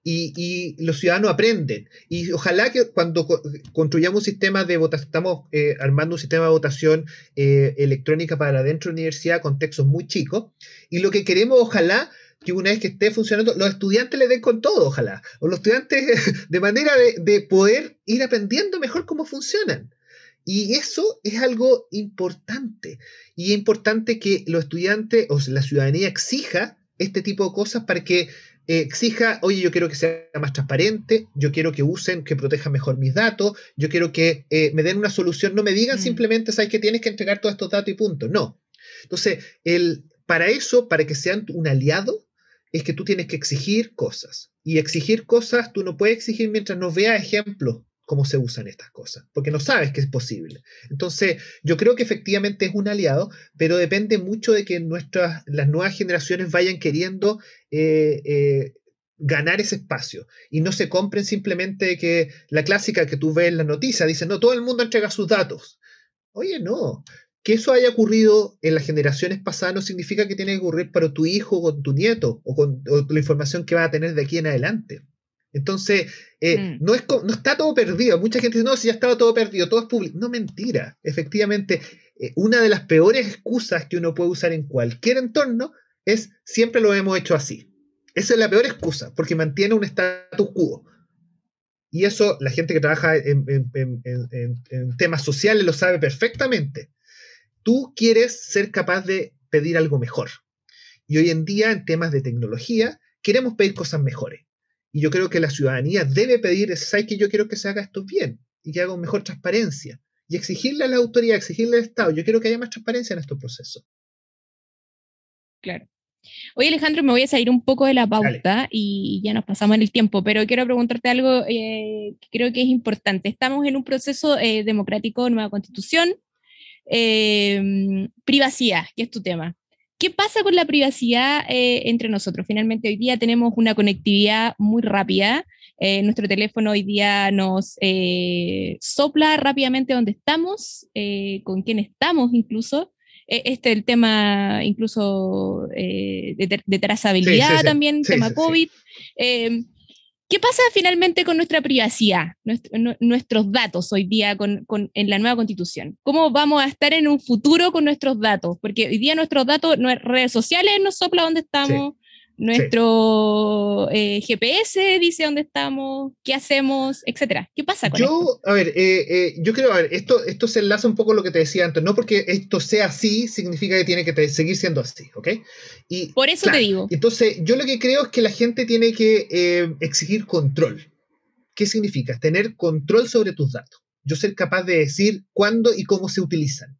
Y, los ciudadanos aprenden. Y ojalá que cuando construyamos un sistema de votación, estamos eh, armando un sistema de votación eh, electrónica para dentro de la universidad con textos muy chicos. Y lo que queremos, ojalá, que una vez que esté funcionando, los estudiantes le den con todo, ojalá. O los estudiantes, de manera de poder ir aprendiendo mejor cómo funcionan. Y eso es algo importante. Y es importante que los estudiantes o la ciudadanía exija este tipo de cosas para que eh, exija, oye, yo quiero que sea más transparente, yo quiero que usen, que protejan mejor mis datos, yo quiero que eh, me den una solución, no me digan mm. simplemente, sabes que tienes que entregar todos estos datos y punto. No. Entonces, el, para eso, para que sean un aliado, es que tú tienes que exigir cosas. Y exigir cosas, tú no puedes exigir mientras no veas ejemplos cómo se usan estas cosas, porque no sabes que es posible. Entonces, yo creo que efectivamente es un aliado, pero depende mucho de que nuestras, las nuevas generaciones vayan queriendo eh, eh, ganar ese espacio y no se compren simplemente que la clásica que tú ves en la noticia, dice no, todo el mundo entrega sus datos. Oye, no. Que eso haya ocurrido en las generaciones pasadas no significa que tiene que ocurrir para tu hijo o con tu nieto o con la información que va a tener de aquí en adelante. Entonces, eh, mm. no, es, no está todo perdido. Mucha gente dice, no, si ya estaba todo perdido, todo es público. No, mentira. Efectivamente, eh, una de las peores excusas que uno puede usar en cualquier entorno es siempre lo hemos hecho así. Esa es la peor excusa, porque mantiene un status quo. Y eso la gente que trabaja en temas sociales lo sabe perfectamente. Tú quieres ser capaz de pedir algo mejor. Y hoy en día, en temas de tecnología, queremos pedir cosas mejores y yo creo que la ciudadanía debe pedir, ¿sabes que yo quiero que se haga esto bien y que haga mejor transparencia? Y exigirle a la autoridad, exigirle al Estado, yo quiero que haya más transparencia en estos procesos. Claro. Oye Alejandro, me voy a salir un poco de la pauta y ya nos pasamos en el tiempo, pero quiero preguntarte algo eh, que creo que es importante. Estamos en un proceso eh, democrático, nueva constitución, eh, privacidad, que es tu tema. ¿Qué pasa con la privacidad eh, entre nosotros? Finalmente hoy día tenemos una conectividad muy rápida. Eh, nuestro teléfono hoy día nos eh, sopla rápidamente dónde estamos, con quién estamos incluso. este el tema incluso de, trazabilidad también, tema COVID. ¿Qué pasa finalmente con nuestra privacidad, nuestros datos hoy día en la nueva constitución? ¿Cómo vamos a estar en un futuro con nuestros datos? Porque hoy día nuestros datos, redes sociales nos sopla dónde estamos, nuestro eh, GPS dice dónde estamos, qué hacemos, etcétera. ¿Qué pasa con yo, A ver, eh, eh, yo creo, a ver, esto, esto se enlaza un poco a lo que te decía antes. No porque esto sea así, significa que tiene que seguir siendo así, ¿ok? Y, Por eso te digo. Entonces, yo lo que creo es que la gente tiene que exigir control. ¿Qué significa? Tener control sobre tus datos. Yo ser capaz de decir cuándo y cómo se utilizan.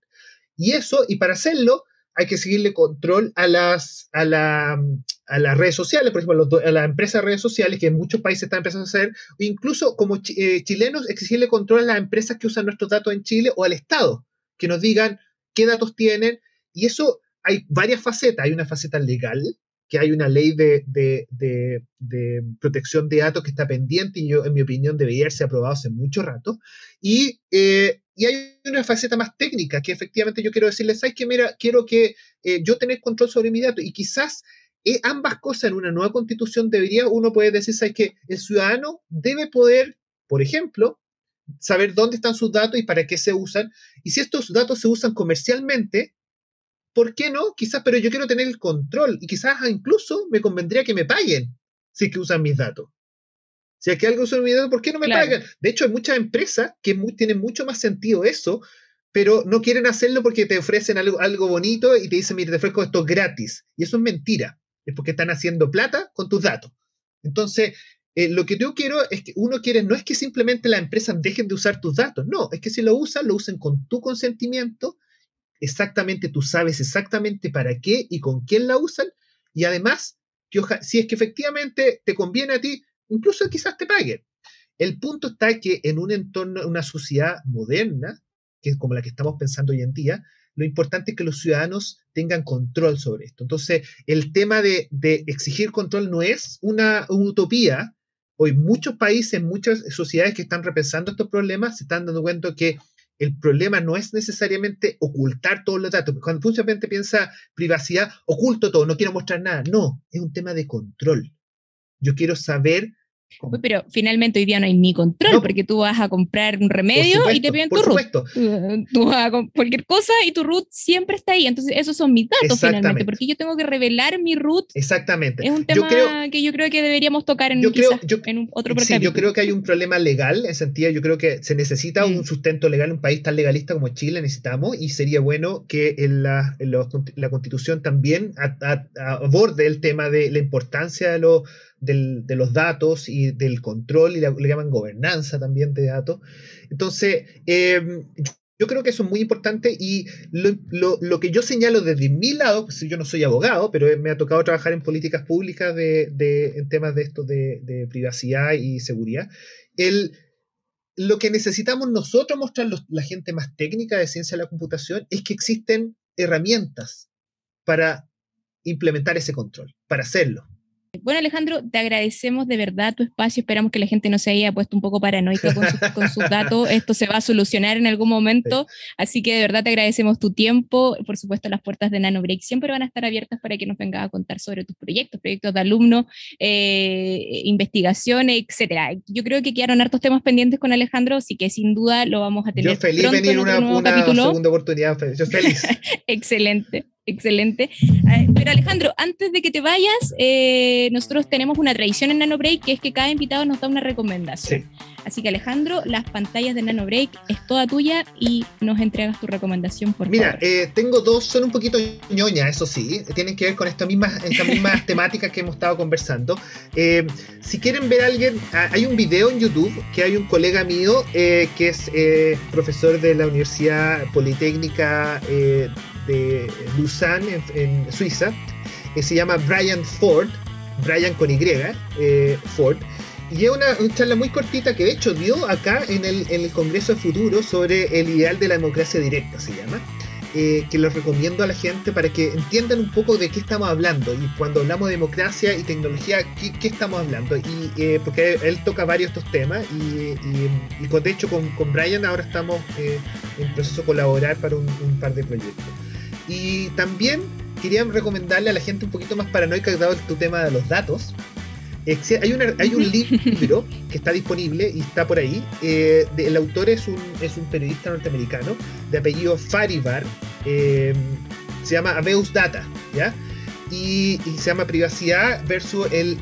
Y eso, y para hacerlo, hay que seguirle control a las, a la, a las redes sociales, por ejemplo, a las empresas de redes sociales que en muchos países están empezando a hacer, incluso como eh, chilenos exigirle control a las empresas que usan nuestros datos en Chile o al Estado, que nos digan qué datos tienen. Y eso hay varias facetas. Hay una faceta legal, que hay una ley de, de, de, protección de datos que está pendiente y yo, en mi opinión, debería haberse aprobado hace mucho rato. Y, eh, y hay una faceta más técnica, que efectivamente yo quiero decirles, ¿sabes que Mira, quiero que eh, yo tener control sobre mi dato y quizás ambas cosas en una nueva constitución debería, uno puede decir, ¿sabes que El ciudadano debe poder, por ejemplo, saber dónde están sus datos y para qué se usan. Y si estos datos se usan comercialmente, ¿por qué no? Quizás, pero yo quiero tener el control y quizás incluso me convendría que me paguen si es que usan mis datos. Si es que algo usa mis datos, ¿por qué no me pagan? De hecho, hay muchas empresas que tienen mucho más sentido eso, pero no quieren hacerlo porque te ofrecen algo, algo bonito y te dicen, mire te ofrezco esto gratis. Y eso es mentira es porque están haciendo plata con tus datos. Entonces, eh, lo que yo quiero es que uno quiere, no es que simplemente las empresas dejen de usar tus datos, no, es que si lo usan, lo usen con tu consentimiento, exactamente tú sabes exactamente para qué y con quién la usan, y además, si es que efectivamente te conviene a ti, incluso quizás te paguen. El punto está que en un entorno, una sociedad moderna, que es como la que estamos pensando hoy en día, lo importante es que los ciudadanos tengan control sobre esto. Entonces, el tema de, exigir control no es una, utopía. Hoy muchos países, muchas sociedades que están repensando estos problemas se están dando cuenta que el problema no es necesariamente ocultar todos los datos. Cuando mucha piensa privacidad, oculto todo, no quiero mostrar nada. No, es un tema de control. Yo quiero saber pero finalmente hoy día no hay ni control, porque tú vas a comprar un remedio y te piden tu root. vas cualquier cosa y tu root siempre está ahí. Entonces, esos son mis datos finalmente, porque yo tengo que revelar mi root. Exactamente. Es un tema creo, que yo creo que deberíamos tocar en, otro Sí, yo creo que hay un problema legal, en sentido, yo creo que se necesita un mm. sustento legal, un país tan legalista como Chile necesitamos, y sería bueno que en la, la constitución también aborde el tema de la importancia de los de los datos y del control, y le llaman gobernanza también de datos. Entonces, em, yo creo que eso es muy importante y lo, que yo señalo desde mi lado, pues yo no soy abogado, pero me ha tocado trabajar en políticas públicas de, en temas de esto de, privacidad y seguridad, lo que necesitamos nosotros mostrar la gente más técnica de ciencia de la computación es que existen herramientas para implementar ese control, para hacerlo. Bueno, Alejandro, te agradecemos de verdad tu espacio. Esperamos que la gente no se haya puesto un poco paranoica con, sus datos. Esto se va a solucionar en algún momento. Así que de verdad te agradecemos tu tiempo. Por supuesto, las puertas de NanoBreak siempre van a estar abiertas para que nos vengas a contar sobre tus proyectos, proyectos de alumnos, eh, investigaciones, etcétera. Yo creo que quedaron hartos temas pendientes con Alejandro, así que sin duda lo vamos a tener. Yo feliz pronto venir en una, una segunda oportunidad. Yo feliz. Excelente. Excelente. Pero Alejandro, antes de que te vayas, eh, nosotros tenemos una tradición en NanoBreak que es que cada invitado nos da una recomendación. Así que Alejandro, las pantallas de NanoBreak es toda tuya y nos entregas tu recomendación, por Mira, Mira, eh, tengo dos, son un poquito ñoñas, eso sí, tienen que ver con estas mismas, estas temáticas que hemos estado conversando. Eh, si quieren ver a alguien, ah, hay un video en YouTube que hay un colega mío que es profesor de la Universidad Politécnica de Luzán, en, Suiza, que se llama Brian Ford, Brian con Y, eh, Ford. Y es una, charla muy cortita que de hecho dio acá en el, Congreso Futuro sobre el ideal de la democracia directa, se llama. Eh, que lo recomiendo a la gente para que entiendan un poco de qué estamos hablando y cuando hablamos de democracia y tecnología, qué, estamos hablando. Y eh, porque él toca varios de estos temas y, con, de hecho con, con, Brian ahora estamos en proceso de colaborar para un par de proyectos. Y también quería recomendarle a la gente un poquito más paranoica, dado tu tema de los datos. Hay, hay un libro que está disponible y está por ahí. Eh, el autor es un, es un periodista norteamericano de apellido Faribar. Eh, se llama ABEUS Data, ¿ya? Y, se llama privacidad versus el,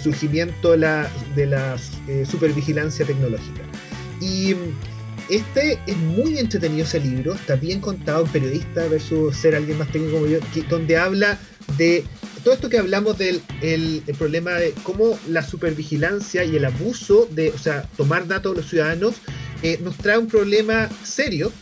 surgimiento de la, eh, supervigilancia tecnológica. Y este es muy entretenido ese libro, está bien contado, periodista versus ser alguien más técnico como yo, donde habla de todo esto que hablamos del el, problema de cómo la supervigilancia y el abuso de, o sea, tomar datos de los ciudadanos eh, nos trae un problema serio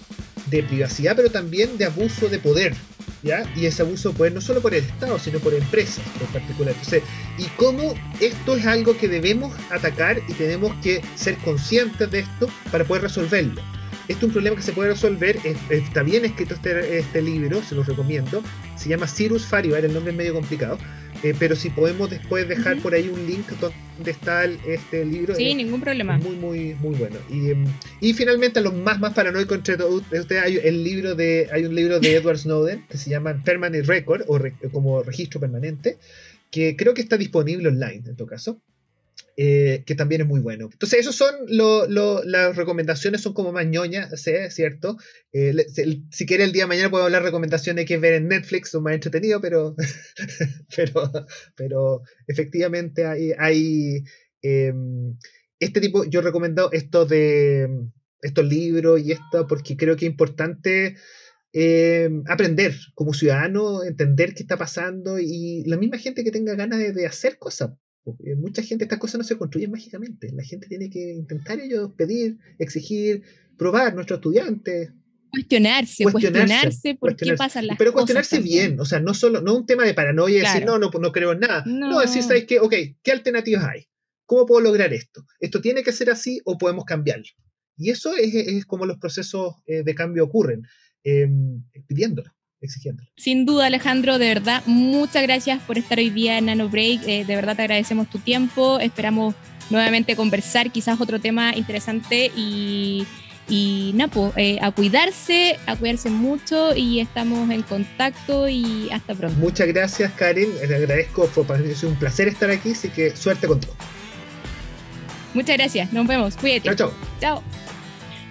de privacidad, pero también de abuso de poder. ¿Ya? Y ese abuso de poder no solo por el Estado, sino por empresas en particular. Entonces, y cómo esto es algo que debemos atacar y tenemos que ser conscientes de esto para poder resolverlo. ...esto es un problema que se puede resolver. Está bien escrito este, este, libro, se los recomiendo. Se llama Cyrus Faribar, el nombre es medio complicado. Eh, pero si podemos después dejar por ahí un link donde está este libro. Sí, ningún problema. Muy, muy, muy bueno. Y, em, finalmente, a los más, más paranoicos entre este, hay, el libro de, hay un libro de Edward Snowden que se llama Permanent Record, o como registro permanente, que creo que está disponible online en todo caso. Eh, que también es muy bueno. Entonces, esos son las recomendaciones, son como más ñoñas, ¿cierto? Eh, si quiere el día de mañana puedo hablar recomendaciones que ver en Netflix, son más entretenidos, pero, pero, pero efectivamente hay, hay em, este tipo, yo he recomendado estos de estos libros y esto porque creo que es importante em, aprender como ciudadano, entender qué está pasando y la misma gente que tenga ganas de hacer cosas, pues, eh, mucha gente, estas cosas no se construyen mágicamente. La gente tiene que intentar ellos pedir, exigir, probar, nuestros estudiantes. Cuestionarse, cuestionarse, por qué pasan las Pero cuestionarse bien, o sea, no solo, no un tema de paranoia y decir, no, no, pues, no creo en nada. No, decir, ¿sabes qué? Ok, ¿qué alternativas hay? ¿Cómo puedo lograr esto? ¿Esto tiene que ser así o podemos cambiarlo? Y eso es, como los procesos eh, de cambio ocurren, em, pidiéndolo exigiendo. Sin duda, Alejandro, de verdad, muchas gracias por estar hoy día en Nano Break. Eh, de verdad te agradecemos tu tiempo. Esperamos nuevamente conversar, quizás otro tema interesante y. Napo, eh, a cuidarse, a cuidarse mucho y estamos en contacto y hasta pronto. Muchas gracias Karen, te agradezco, fue un placer estar aquí, así que suerte con todo. Muchas gracias, nos vemos, cuídate. Chao, chao. Chao.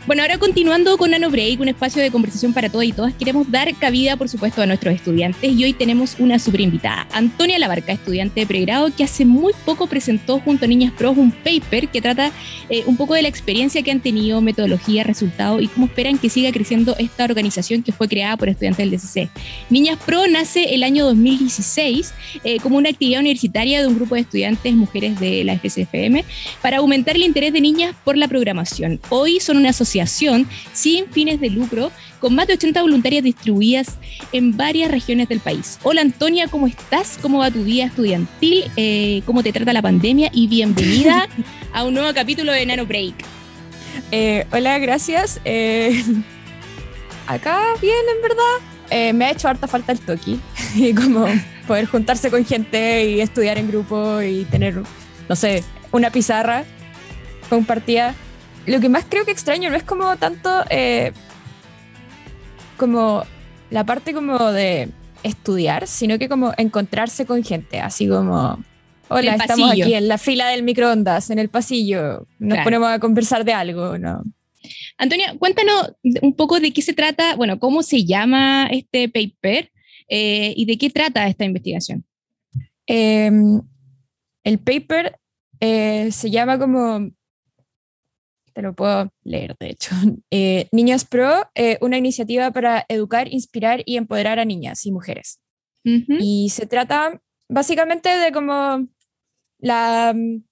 Bueno, ahora continuando con NanoBreak, Break, un espacio de conversación para todos y todas, queremos dar cabida, por supuesto, a nuestros estudiantes y hoy tenemos una super invitada, Antonia Labarca, estudiante de pregrado, que hace muy poco presentó junto a Niñas Pro un paper que trata eh, un poco de la experiencia que han tenido, metodología, resultado y cómo esperan que siga creciendo esta organización que fue creada por estudiantes del DCC. Niñas Pro nace el año 2016 eh, como una actividad universitaria de un grupo de estudiantes mujeres de la FCFM para aumentar el interés de niñas por la programación. Hoy son una sociedad sin fines de lucro con más de 80 voluntarias distribuidas en varias regiones del país. Hola Antonia, ¿cómo estás? ¿Cómo va tu día estudiantil? Eh, ¿Cómo te trata la pandemia? Y bienvenida a un nuevo capítulo de Nano Break. Eh, hola, gracias. Eh, acá bien, en verdad. me ha hecho harta falta el toque. y como poder juntarse con gente y estudiar en grupo y tener, no sé, una pizarra compartida lo que más creo que extraño no es como tanto eh, como la parte como de estudiar, sino que como encontrarse con gente, así como, hola, estamos aquí en la fila del microondas, en el pasillo, nos ponemos a conversar de algo, ¿no? Antonia, cuéntanos un poco de qué se trata, bueno, cómo se llama este paper eh, y de qué trata esta investigación. Em, el paper eh, se llama como te lo puedo leer, de hecho. Eh, niñas Pro, eh, una iniciativa para educar, inspirar y empoderar a niñas y mujeres. Y se trata básicamente de como la mm,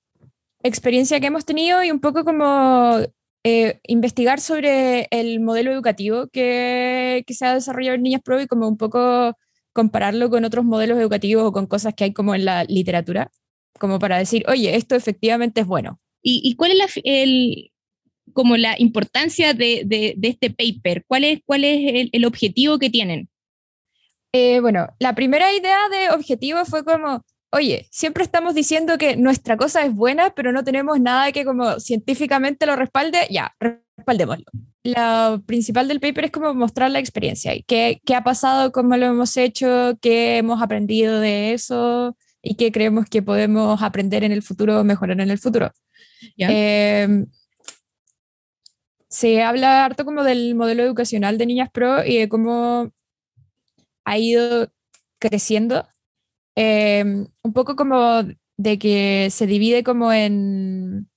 experiencia que hemos tenido y un poco como eh, investigar sobre el modelo educativo que, que se ha desarrollado en Niñas Pro y como un poco compararlo con otros modelos educativos o con cosas que hay como en la literatura, como para decir, oye, esto efectivamente es bueno. ¿Y, cuál es el, como la importancia de, de, este paper? ¿Cuál es, cuál es el, objetivo que tienen? Eh, bueno, la primera idea de objetivo fue como, oye, siempre estamos diciendo que nuestra cosa es buena, pero no tenemos nada que como científicamente lo respalde, ya, respaldémoslo. Lo principal del paper es como mostrar la experiencia, qué, qué ha pasado, cómo lo hemos hecho, qué hemos aprendido de eso y qué creemos que podemos aprender en el futuro, mejorar en el futuro. Eh, se habla harto como del modelo educacional de Niñas Pro y de cómo ha ido creciendo. Eh, un poco como de que se divide como en,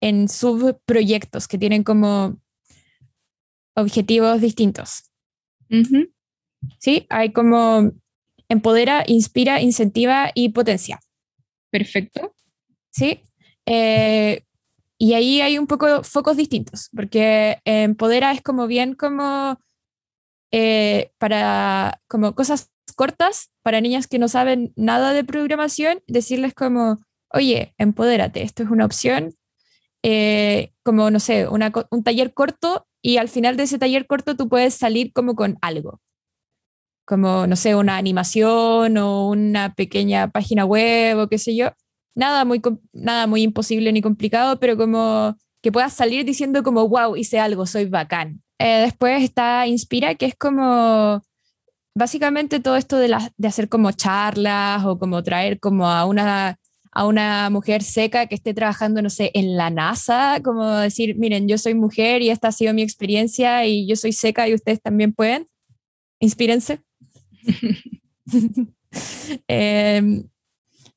en subproyectos que tienen como objetivos distintos. Sí, hay como empodera, inspira, incentiva y potencia. Perfecto. Sí. Eh, y ahí hay un poco focos distintos, porque Empodera eh, es como bien como eh, para como cosas cortas para niñas que no saben nada de programación, decirles como, oye, empodérate, esto es una opción, eh, como, no sé, una, un taller corto y al final de ese taller corto tú puedes salir como con algo, como, no sé, una animación o una pequeña página web o qué sé yo, nada muy, nada muy imposible ni complicado, pero como que puedas salir diciendo como, wow, hice algo, soy bacán. Eh, después está Inspira, que es como básicamente todo esto de, de hacer como charlas o como traer como a una, a una mujer seca que esté trabajando, no sé, en la NASA, como decir, miren, yo soy mujer y esta ha sido mi experiencia y yo soy seca y ustedes también pueden. Inspírense. eh,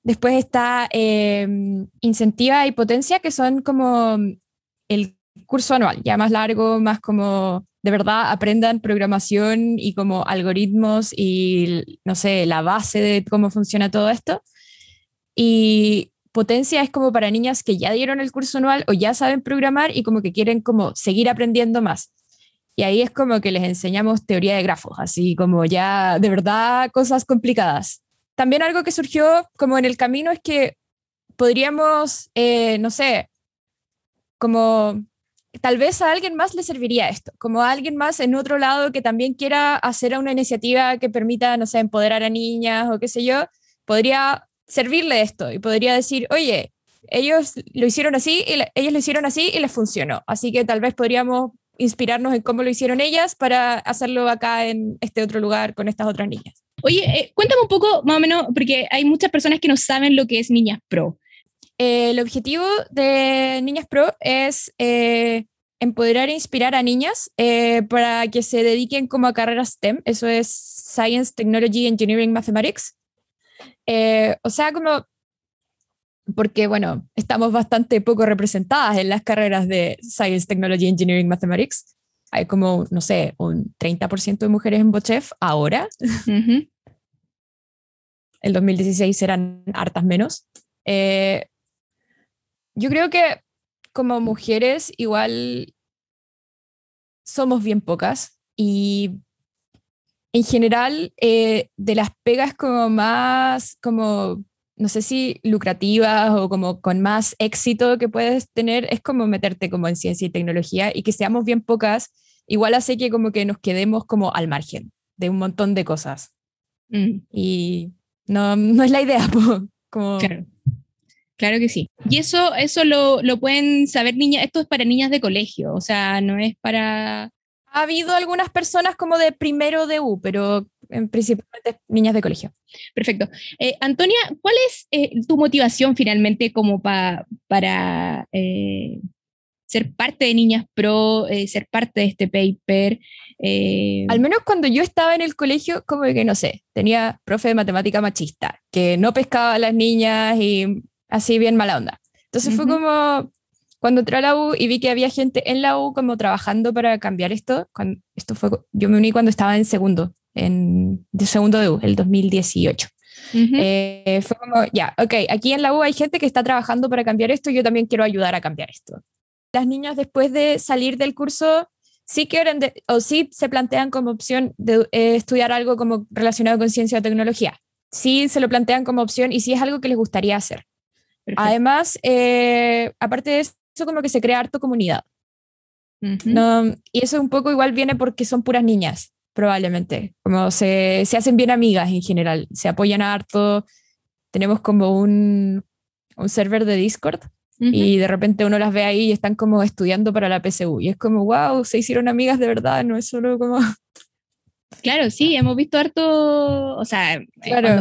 Después está em, Incentiva y Potencia, que son como el curso anual, ya más largo, más como de verdad aprendan programación y como algoritmos y, no sé, la base de cómo funciona todo esto. Y Potencia es como para niñas que ya dieron el curso anual o ya saben programar y como que quieren como seguir aprendiendo más. Y ahí es como que les enseñamos teoría de grafos, así como ya de verdad cosas complicadas. También algo que surgió como en el camino es que podríamos, eh, no sé, como tal vez a alguien más le serviría esto, como a alguien más en otro lado que también quiera hacer una iniciativa que permita, no sé, empoderar a niñas o qué sé yo, podría servirle esto y podría decir, oye, ellos lo hicieron así y ellos lo hicieron así y les funcionó, así que tal vez podríamos inspirarnos en cómo lo hicieron ellas para hacerlo acá en este otro lugar con estas otras niñas. Oye, eh, cuéntame un poco más o menos, porque hay muchas personas que no saben lo que es Niñas Pro. Eh, el objetivo de Niñas Pro es eh, empoderar e inspirar a niñas para que se dediquen como a carreras STEM, eso es Science, Technology, Engineering, Mathematics. o sea, como porque, bueno, estamos bastante poco representadas en las carreras de Science, Technology, Engineering, Mathematics hay como, no sé, un 30% de mujeres en Bochef ahora. En 2016 eran hartas menos. Eh, yo creo que como mujeres igual somos bien pocas y en general eh, de las pegas como más como no sé si lucrativas o como con más éxito que puedes tener es como meterte como en ciencia y tecnología y que seamos bien pocas, igual hace que como que nos quedemos como al margen de un montón de cosas. Mm. Y no, no, es la idea, como... Claro. Claro que sí. Y eso, eso lo, lo pueden saber niñas, esto es para niñas de colegio, o sea, no es para... Ha habido algunas personas como de primero de U, pero principalmente niñas de colegio. Perfecto. Eh, Antonia, ¿cuál es eh, tu motivación finalmente como para eh, ser parte de Niñas Pro, ser parte de este paper? Al menos cuando yo estaba en el colegio, como que no sé, tenía profe de matemática machista, que no pescaba a las niñas y así bien mala onda. Entonces fue como, cuando entré a la U y vi que había gente en la U como trabajando para cambiar esto, esto fue, yo me uní cuando estaba en segundo, en de segundo de U, el 2018. Eh, fue como, ya, ok, aquí en la U hay gente que está trabajando para cambiar esto, y yo también quiero ayudar a cambiar esto. Las niñas después de salir del curso sí quieren o sí se plantean como opción de eh, estudiar algo como relacionado con ciencia o tecnología. Sí se lo plantean como opción y sí es algo que les gustaría hacer. Además, eh, aparte de eso, como que se crea harto comunidad. no, y eso un poco igual viene porque son puras niñas probablemente. Como se, hacen bien amigas en general, se apoyan harto. Tenemos como un, server de Discord y de repente uno las ve ahí y están como estudiando para la PSU y es como, wow, se hicieron amigas de verdad, no es solo como Claro, sí, hemos visto harto, o sea, eh,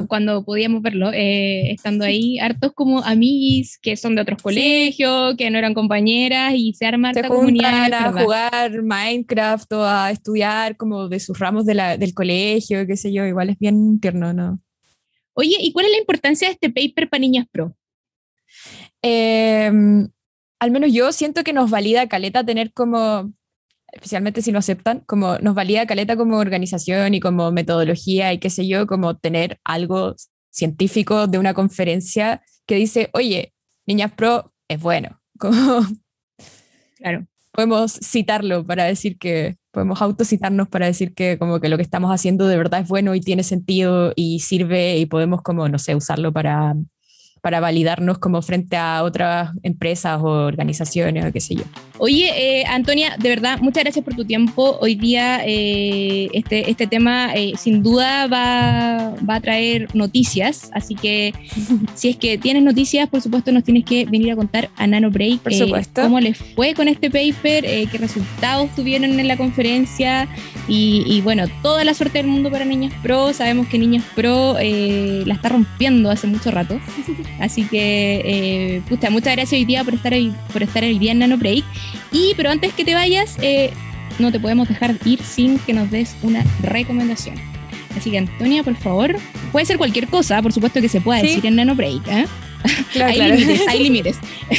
cuando, podíamos verlo, eh, estando ahí, hartos como amiguis que son de otros colegios, que no eran compañeras y se arma a jugar Minecraft o a estudiar como de sus ramos del colegio, qué sé yo, igual es bien tierno, ¿no? Oye, ¿y cuál es la importancia de este paper para Niñas Pro? Em, al menos yo siento que nos valida Caleta tener como especialmente si no aceptan, como nos valía Caleta como organización y como metodología y qué sé yo, como tener algo científico de una conferencia que dice, oye, Niñas Pro es bueno. claro. Podemos citarlo para decir que, podemos autocitarnos para decir que como que lo que estamos haciendo de verdad es bueno y tiene sentido y sirve y podemos como, no sé, usarlo para para validarnos como frente a otras empresas o organizaciones o qué sé yo. Oye, eh, Antonia, de verdad, muchas gracias por tu tiempo. Hoy día eh, este, este tema eh, sin duda va, a traer noticias, así que si es que tienes noticias, por supuesto nos tienes que venir a contar a Nano Break por supuesto. cómo les fue con este paper, qué resultados tuvieron en la conferencia y, y, bueno, toda la suerte del mundo para Niños Pro. Sabemos que Niños Pro la está rompiendo hace mucho rato. Así que, eh, muchas gracias hoy día por estar hoy, por estar día en Nano Break. Y, pero antes que te vayas, eh, no te podemos dejar ir sin que nos des una recomendación. Así que, Antonia, por favor, puede ser cualquier cosa, por supuesto que se pueda decir en Nano Break. ¿eh? Claro, hay claro. límites, hay límites.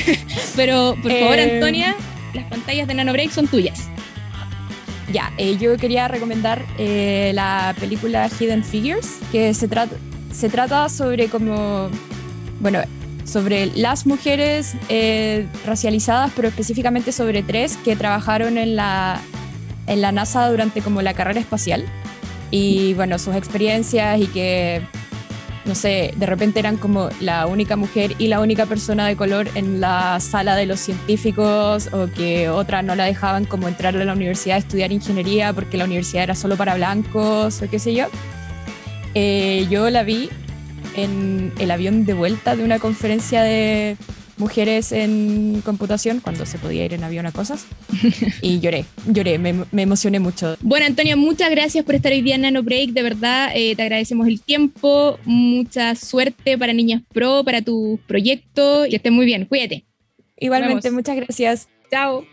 pero, por favor, eh, Antonia, las pantallas de Nano Break son tuyas. Ya, eh, yo quería recomendar la película Hidden Figures, que se, trata se trata sobre como bueno, sobre las mujeres eh, racializadas, pero específicamente sobre tres que trabajaron en la, en la NASA durante como la carrera espacial. Y bueno, sus experiencias y que, no sé, de repente eran como la única mujer y la única persona de color en la sala de los científicos o que otra no la dejaban como entrar a la universidad a estudiar ingeniería porque la universidad era solo para blancos o qué sé yo. Eh, yo la vi en el avión de vuelta de una conferencia de mujeres en computación, cuando se podía ir en avión a cosas. Y lloré, lloré, me, emocioné mucho. Bueno, Antonio, muchas gracias por estar hoy día en Nano Break. De verdad, eh, te agradecemos el tiempo. Mucha suerte para Niñas Pro, para tus proyectos Y estés muy bien. Cuídate. Igualmente, muchas gracias. Chao.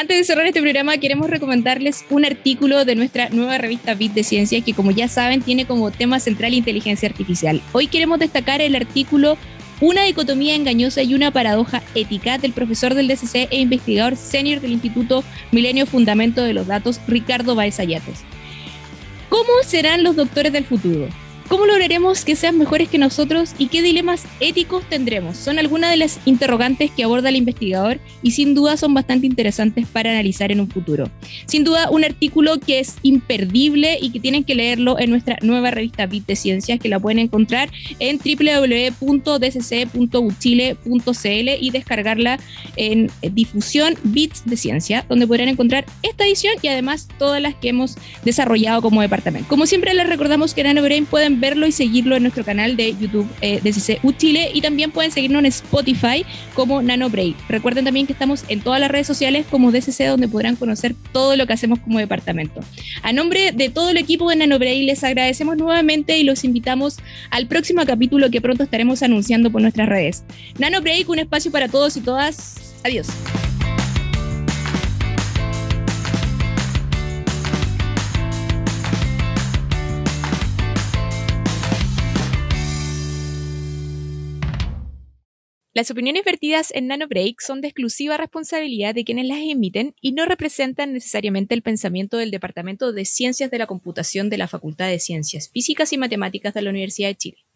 Antes de cerrar este programa, queremos recomendarles un artículo de nuestra nueva revista Bit de Ciencia, que como ya saben, tiene como tema central inteligencia artificial. Hoy queremos destacar el artículo Una dicotomía engañosa y una paradoja ética del profesor del DCC e investigador senior del Instituto Milenio Fundamento de los Datos, Ricardo Baez Ayatos ¿Cómo serán los doctores del futuro? ¿Cómo lograremos que sean mejores que nosotros y qué dilemas éticos tendremos? Son algunas de las interrogantes que aborda el investigador y sin duda son bastante interesantes para analizar en un futuro. Sin duda, un artículo que es imperdible y que tienen que leerlo en nuestra nueva revista Bit de Ciencias, que la pueden encontrar en www.dcc.uchile.cl y descargarla en difusión Bits de Ciencia, donde podrán encontrar esta edición y además todas las que hemos desarrollado como departamento. Como siempre, les recordamos que en Brain pueden verlo y seguirlo en nuestro canal de YouTube DCC eh, de Chile y también pueden seguirnos en Spotify como Nano Break. Recuerden también que estamos en todas las redes sociales como DCC donde podrán conocer todo lo que hacemos como departamento. A nombre de todo el equipo de Nano Break les agradecemos nuevamente y los invitamos al próximo capítulo que pronto estaremos anunciando por nuestras redes. Nano Break, un espacio para todos y todas. Adiós. Las opiniones vertidas en NanoBreak son de exclusiva responsabilidad de quienes las emiten y no representan necesariamente el pensamiento del Departamento de Ciencias de la Computación de la Facultad de Ciencias Físicas y Matemáticas de la Universidad de Chile.